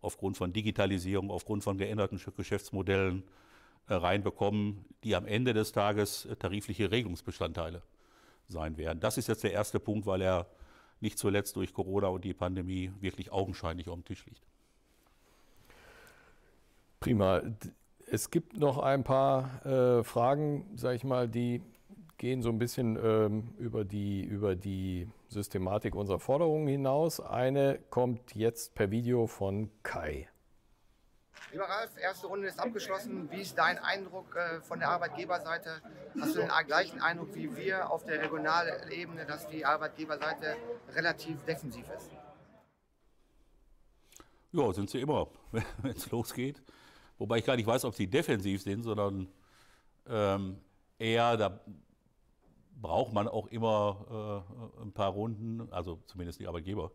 aufgrund von Digitalisierung, aufgrund von geänderten Geschäftsmodellen äh, reinbekommen, die am Ende des Tages äh, tarifliche Regelungsbestandteile sein werden. Das ist jetzt der erste Punkt, weil er nicht zuletzt durch Corona und die Pandemie wirklich augenscheinlich auf dem Tisch liegt. Prima. Es gibt noch ein paar äh, Fragen, sage ich mal, die gehen so ein bisschen ähm, über, die, über die Systematik unserer Forderungen hinaus. Eine kommt jetzt per Video von Kai. Lieber Ralf, erste Runde ist abgeschlossen. Wie ist dein Eindruck äh, von der Arbeitgeberseite? Hast du den gleichen Eindruck wie wir auf der regionalen Ebene, dass die Arbeitgeberseite relativ defensiv ist? Ja, sind sie immer, <laughs> wenn es losgeht. Wobei ich gar nicht weiß, ob sie defensiv sind, sondern ähm, eher, da braucht man auch immer äh, ein paar Runden, also zumindest die Arbeitgeber,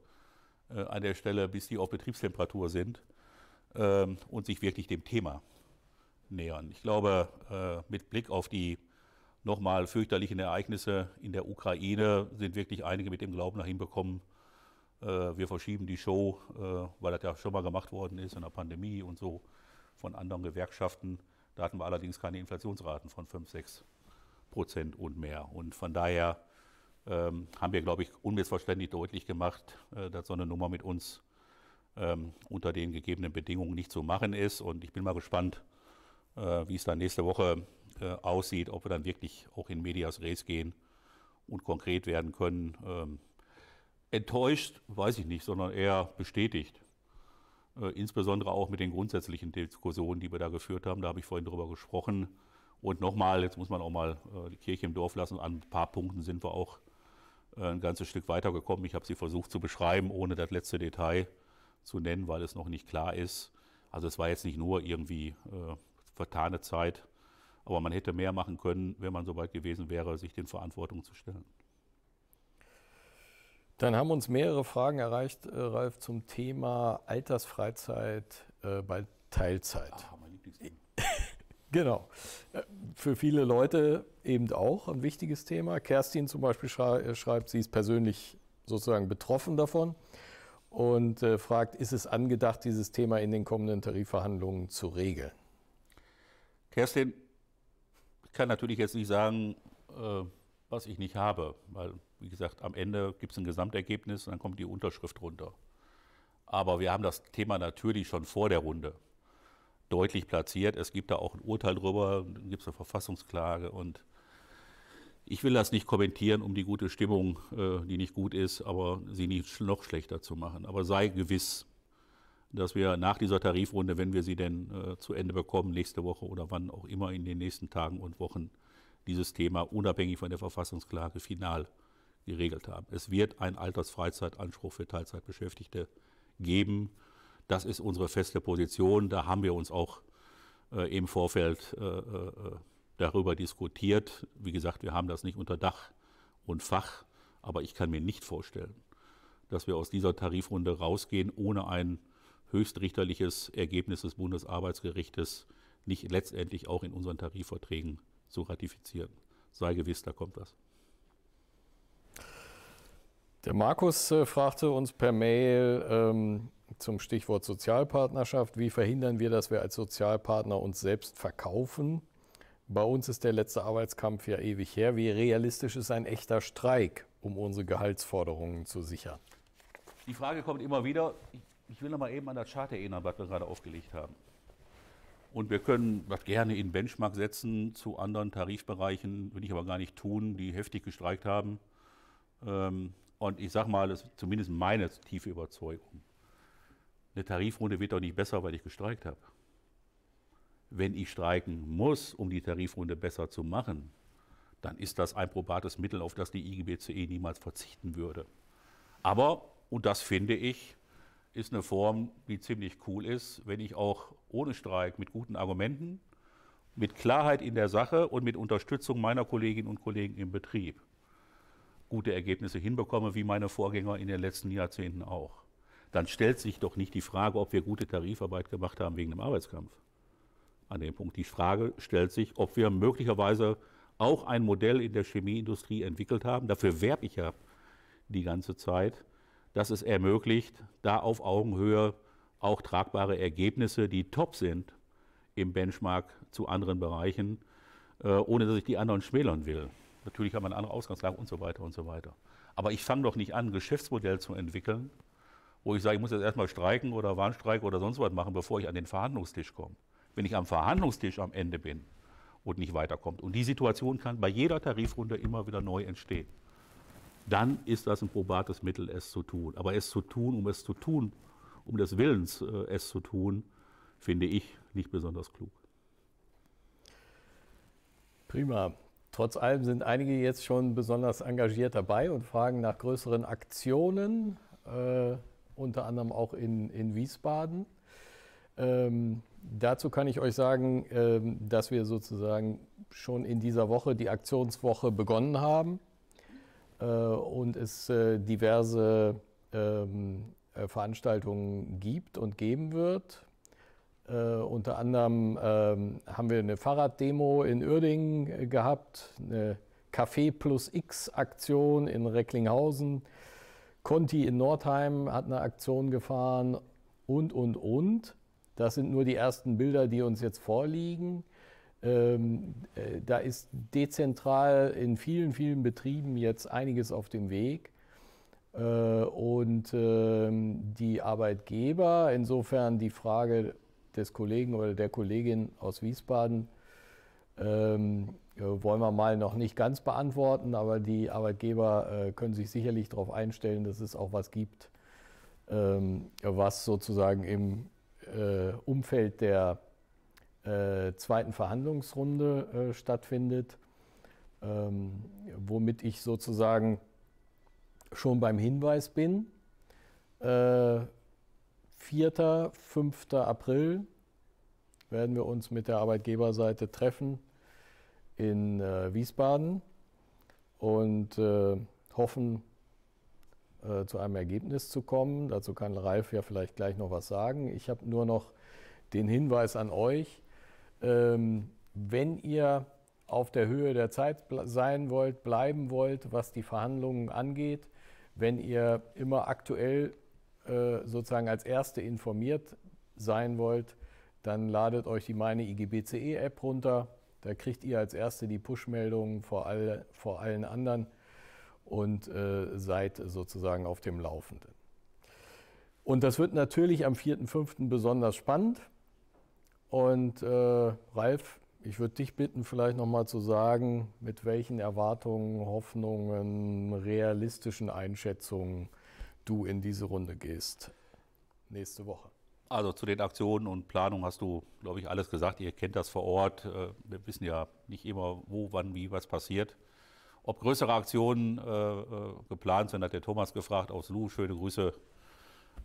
äh, an der Stelle, bis die auf Betriebstemperatur sind ähm, und sich wirklich dem Thema nähern. Ich glaube, äh, mit Blick auf die nochmal fürchterlichen Ereignisse in der Ukraine sind wirklich einige mit dem Glauben nach hinbekommen, äh, wir verschieben die Show, äh, weil das ja schon mal gemacht worden ist in der Pandemie und so von anderen Gewerkschaften. Da hatten wir allerdings keine Inflationsraten von 5, 6 Prozent und mehr. Und von daher ähm, haben wir, glaube ich, unmissverständlich deutlich gemacht, äh, dass so eine Nummer mit uns ähm, unter den gegebenen Bedingungen nicht zu machen ist. Und ich bin mal gespannt, äh, wie es dann nächste Woche äh, aussieht, ob wir dann wirklich auch in Medias Res gehen und konkret werden können. Ähm, enttäuscht, weiß ich nicht, sondern eher bestätigt. Äh, insbesondere auch mit den grundsätzlichen Diskussionen, die wir da geführt haben. Da habe ich vorhin drüber gesprochen. Und nochmal, jetzt muss man auch mal äh, die Kirche im Dorf lassen. An ein paar Punkten sind wir auch äh, ein ganzes Stück weitergekommen. Ich habe sie versucht zu beschreiben, ohne das letzte Detail zu nennen, weil es noch nicht klar ist. Also es war jetzt nicht nur irgendwie äh, vertane Zeit, aber man hätte mehr machen können, wenn man soweit gewesen wäre, sich den Verantwortung zu stellen. Dann haben uns mehrere Fragen erreicht, äh, Ralf, zum Thema Altersfreizeit äh, bei Teilzeit. Ach, mein <laughs> genau. Äh, für viele Leute eben auch ein wichtiges Thema. Kerstin zum Beispiel schrei äh, schreibt, sie ist persönlich sozusagen betroffen davon und äh, fragt, ist es angedacht, dieses Thema in den kommenden Tarifverhandlungen zu regeln? Kerstin, ich kann natürlich jetzt nicht sagen, äh, was ich nicht habe, weil, wie gesagt, am Ende gibt es ein Gesamtergebnis und dann kommt die Unterschrift runter. Aber wir haben das Thema natürlich schon vor der Runde deutlich platziert. Es gibt da auch ein Urteil drüber, dann gibt es eine Verfassungsklage und ich will das nicht kommentieren, um die gute Stimmung, äh, die nicht gut ist, aber sie nicht noch schlechter zu machen. Aber sei gewiss, dass wir nach dieser Tarifrunde, wenn wir sie denn äh, zu Ende bekommen, nächste Woche oder wann auch immer in den nächsten Tagen und Wochen, dieses Thema unabhängig von der Verfassungsklage final geregelt haben. Es wird einen Altersfreizeitanspruch für Teilzeitbeschäftigte geben. Das ist unsere feste Position. Da haben wir uns auch äh, im Vorfeld äh, äh darüber diskutiert. Wie gesagt, wir haben das nicht unter Dach und Fach, aber ich kann mir nicht vorstellen, dass wir aus dieser Tarifrunde rausgehen, ohne ein höchstrichterliches Ergebnis des Bundesarbeitsgerichtes nicht letztendlich auch in unseren Tarifverträgen zu ratifizieren. Sei gewiss, da kommt was. Der Markus äh, fragte uns per Mail ähm, zum Stichwort Sozialpartnerschaft, wie verhindern wir, dass wir als Sozialpartner uns selbst verkaufen? Bei uns ist der letzte Arbeitskampf ja ewig her. Wie realistisch ist ein echter Streik, um unsere Gehaltsforderungen zu sichern? Die Frage kommt immer wieder. Ich will noch mal eben an das Chart erinnern, was wir gerade aufgelegt haben. Und wir können das gerne in Benchmark setzen zu anderen Tarifbereichen, will ich aber gar nicht tun, die heftig gestreikt haben. Ähm, und ich sage mal, das ist zumindest meine tiefe Überzeugung. Eine Tarifrunde wird doch nicht besser, weil ich gestreikt habe wenn ich streiken muss, um die Tarifrunde besser zu machen, dann ist das ein probates Mittel, auf das die IGBCE niemals verzichten würde. Aber, und das finde ich, ist eine Form, die ziemlich cool ist, wenn ich auch ohne Streik mit guten Argumenten, mit Klarheit in der Sache und mit Unterstützung meiner Kolleginnen und Kollegen im Betrieb gute Ergebnisse hinbekomme, wie meine Vorgänger in den letzten Jahrzehnten auch. Dann stellt sich doch nicht die Frage, ob wir gute Tarifarbeit gemacht haben wegen dem Arbeitskampf an dem Punkt. Die Frage stellt sich, ob wir möglicherweise auch ein Modell in der Chemieindustrie entwickelt haben. Dafür werbe ich ja die ganze Zeit, dass es ermöglicht, da auf Augenhöhe auch tragbare Ergebnisse, die top sind im Benchmark zu anderen Bereichen, äh, ohne dass ich die anderen schmälern will. Natürlich haben wir eine andere Ausgangslage und so weiter und so weiter. Aber ich fange doch nicht an, ein Geschäftsmodell zu entwickeln, wo ich sage, ich muss jetzt erstmal streiken oder Warnstreik oder sonst was machen, bevor ich an den Verhandlungstisch komme wenn ich am Verhandlungstisch am Ende bin und nicht weiterkommt. Und die Situation kann bei jeder Tarifrunde immer wieder neu entstehen. Dann ist das ein probates Mittel, es zu tun. Aber es zu tun, um es zu tun, um des Willens äh, es zu tun, finde ich nicht besonders klug. Prima. Trotz allem sind einige jetzt schon besonders engagiert dabei und fragen nach größeren Aktionen, äh, unter anderem auch in, in Wiesbaden. Ähm, dazu kann ich euch sagen, ähm, dass wir sozusagen schon in dieser Woche die Aktionswoche begonnen haben äh, und es äh, diverse ähm, äh, Veranstaltungen gibt und geben wird. Uh, unter anderem uh, haben wir eine Fahrraddemo in Uerdingen äh, gehabt, eine Café plus X Aktion in Recklinghausen, Conti in Nordheim hat eine Aktion gefahren und, und, und. Das sind nur die ersten Bilder, die uns jetzt vorliegen. Ähm, äh, da ist dezentral in vielen, vielen Betrieben jetzt einiges auf dem Weg. Äh, und ähm, die Arbeitgeber, insofern die Frage des Kollegen oder der Kollegin aus Wiesbaden, ähm, äh, wollen wir mal noch nicht ganz beantworten, aber die Arbeitgeber können sich sicherlich darauf einstellen, dass es auch was gibt, was sozusagen im äh, Umfeld der äh, zweiten Verhandlungsrunde äh, stattfindet, ähm, womit ich sozusagen schon beim Hinweis bin. Äh, 4., 5. April werden wir uns mit der Arbeitgeberseite treffen in äh, Wiesbaden und äh, hoffen, äh, zu einem Ergebnis zu kommen. Dazu kann Ralf ja vielleicht gleich noch was sagen. Ich habe nur noch den Hinweis an euch, ähm, wenn ihr auf der Höhe der Zeit sein wollt, bleiben wollt, was die Verhandlungen angeht, wenn ihr immer aktuell äh, sozusagen als Erste informiert sein wollt, dann ladet euch die meine IGBCE-App runter. Da kriegt ihr als Erste die Push-Meldungen vor, alle, vor allen anderen und äh, seid sozusagen auf dem Laufenden. Und das wird natürlich am 4.5. besonders spannend. Und äh, Ralf, ich würde dich bitten, vielleicht nochmal zu sagen, mit welchen Erwartungen, Hoffnungen, realistischen Einschätzungen du in diese Runde gehst nächste Woche. Also zu den Aktionen und Planungen hast du, glaube ich, alles gesagt. Ihr kennt das vor Ort. Äh, wir wissen ja nicht immer, wo, wann, wie, was passiert. Ob größere Aktionen äh, äh, geplant sind, hat der Thomas gefragt aus Lu. Schöne Grüße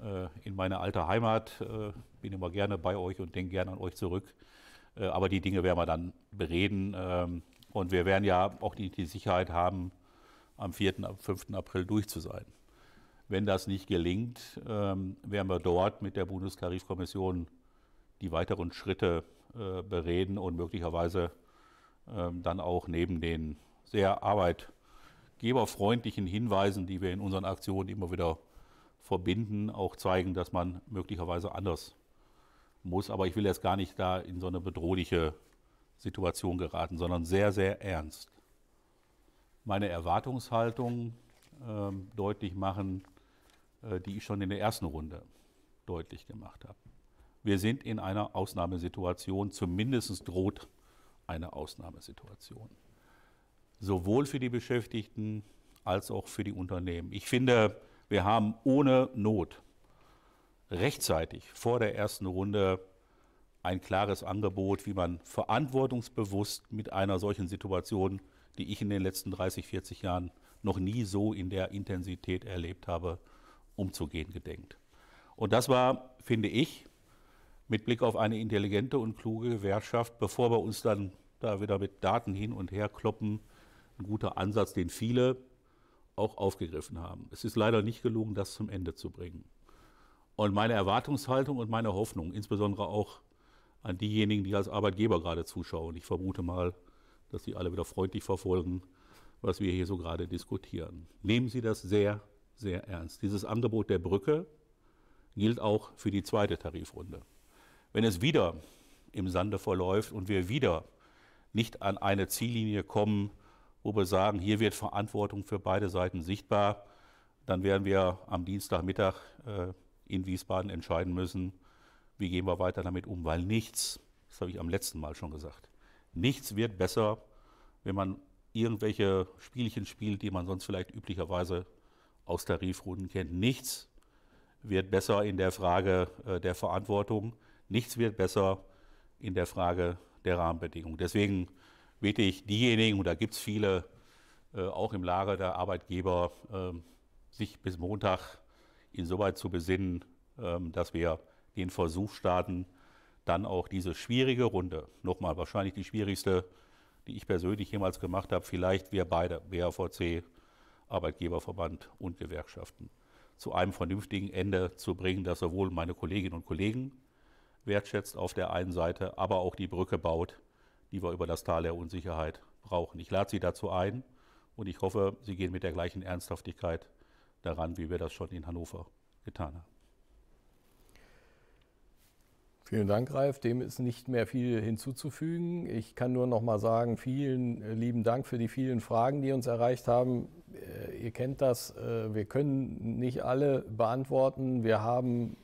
äh, in meine alte Heimat. Äh, bin immer gerne bei euch und denke gerne an euch zurück. Äh, aber die Dinge werden wir dann bereden. Ähm, und wir werden ja auch die, die Sicherheit haben, am 4. und 5. April durch zu sein. Wenn das nicht gelingt, ähm, werden wir dort mit der Bundestarifkommission die weiteren Schritte äh, bereden und möglicherweise ähm, dann auch neben den sehr arbeitgeberfreundlichen Hinweisen, die wir in unseren Aktionen immer wieder verbinden, auch zeigen, dass man möglicherweise anders muss. Aber ich will jetzt gar nicht da in so eine bedrohliche Situation geraten, sondern sehr, sehr ernst. Meine Erwartungshaltung äh, deutlich machen, äh, die ich schon in der ersten Runde deutlich gemacht habe. Wir sind in einer Ausnahmesituation, zumindest droht eine Ausnahmesituation sowohl für die Beschäftigten als auch für die Unternehmen. Ich finde, wir haben ohne Not rechtzeitig vor der ersten Runde ein klares Angebot, wie man verantwortungsbewusst mit einer solchen Situation, die ich in den letzten 30, 40 Jahren noch nie so in der Intensität erlebt habe, umzugehen gedenkt. Und das war, finde ich, mit Blick auf eine intelligente und kluge Gewerkschaft, bevor wir uns dann da wieder mit Daten hin und her kloppen, ein guter Ansatz, den viele auch aufgegriffen haben. Es ist leider nicht gelungen, das zum Ende zu bringen. Und meine Erwartungshaltung und meine Hoffnung, insbesondere auch an diejenigen, die als Arbeitgeber gerade zuschauen, ich vermute mal, dass sie alle wieder freundlich verfolgen, was wir hier so gerade diskutieren. Nehmen Sie das sehr, sehr ernst. Dieses Angebot der Brücke gilt auch für die zweite Tarifrunde. Wenn es wieder im Sande verläuft und wir wieder nicht an eine Ziellinie kommen, wo wir sagen, hier wird Verantwortung für beide Seiten sichtbar. Dann werden wir am Dienstagmittag äh, in Wiesbaden entscheiden müssen, wie gehen wir weiter damit um, weil nichts, das habe ich am letzten Mal schon gesagt, nichts wird besser, wenn man irgendwelche Spielchen spielt, die man sonst vielleicht üblicherweise aus Tarifrunden kennt. Nichts wird besser in der Frage äh, der Verantwortung. Nichts wird besser in der Frage der Rahmenbedingungen. Deswegen wirklich diejenigen, und da gibt es viele, äh, auch im Lager der Arbeitgeber, ähm, sich bis Montag insoweit zu besinnen, ähm, dass wir den Versuch starten, dann auch diese schwierige Runde, nochmal wahrscheinlich die schwierigste, die ich persönlich jemals gemacht habe, vielleicht wir beide, BAVC, Arbeitgeberverband und Gewerkschaften, zu einem vernünftigen Ende zu bringen, das sowohl meine Kolleginnen und Kollegen wertschätzt auf der einen Seite, aber auch die Brücke baut die wir über das Tal der Unsicherheit brauchen. Ich lade Sie dazu ein und ich hoffe, Sie gehen mit der gleichen Ernsthaftigkeit daran, wie wir das schon in Hannover getan haben. Vielen Dank, Ralf. Dem ist nicht mehr viel hinzuzufügen. Ich kann nur noch mal sagen, vielen äh, lieben Dank für die vielen Fragen, die uns erreicht haben. Äh, ihr kennt das, äh, wir können nicht alle beantworten. Wir haben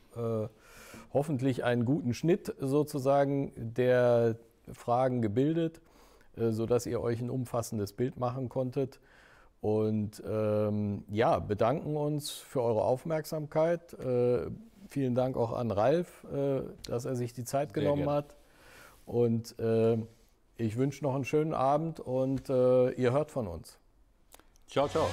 hoffentlich einen guten Schnitt sozusagen, der Fragen gebildet, äh, sodass ihr euch ein umfassendes Bild machen konntet. Und ähm, ja, bedanken uns für eure Aufmerksamkeit. Äh, vielen Dank auch an Ralf, äh, dass er sich die Zeit Sehr genommen gerne. hat. Und äh, ich wünsche noch einen schönen Abend und äh, ihr hört von uns. Ciao, ciao.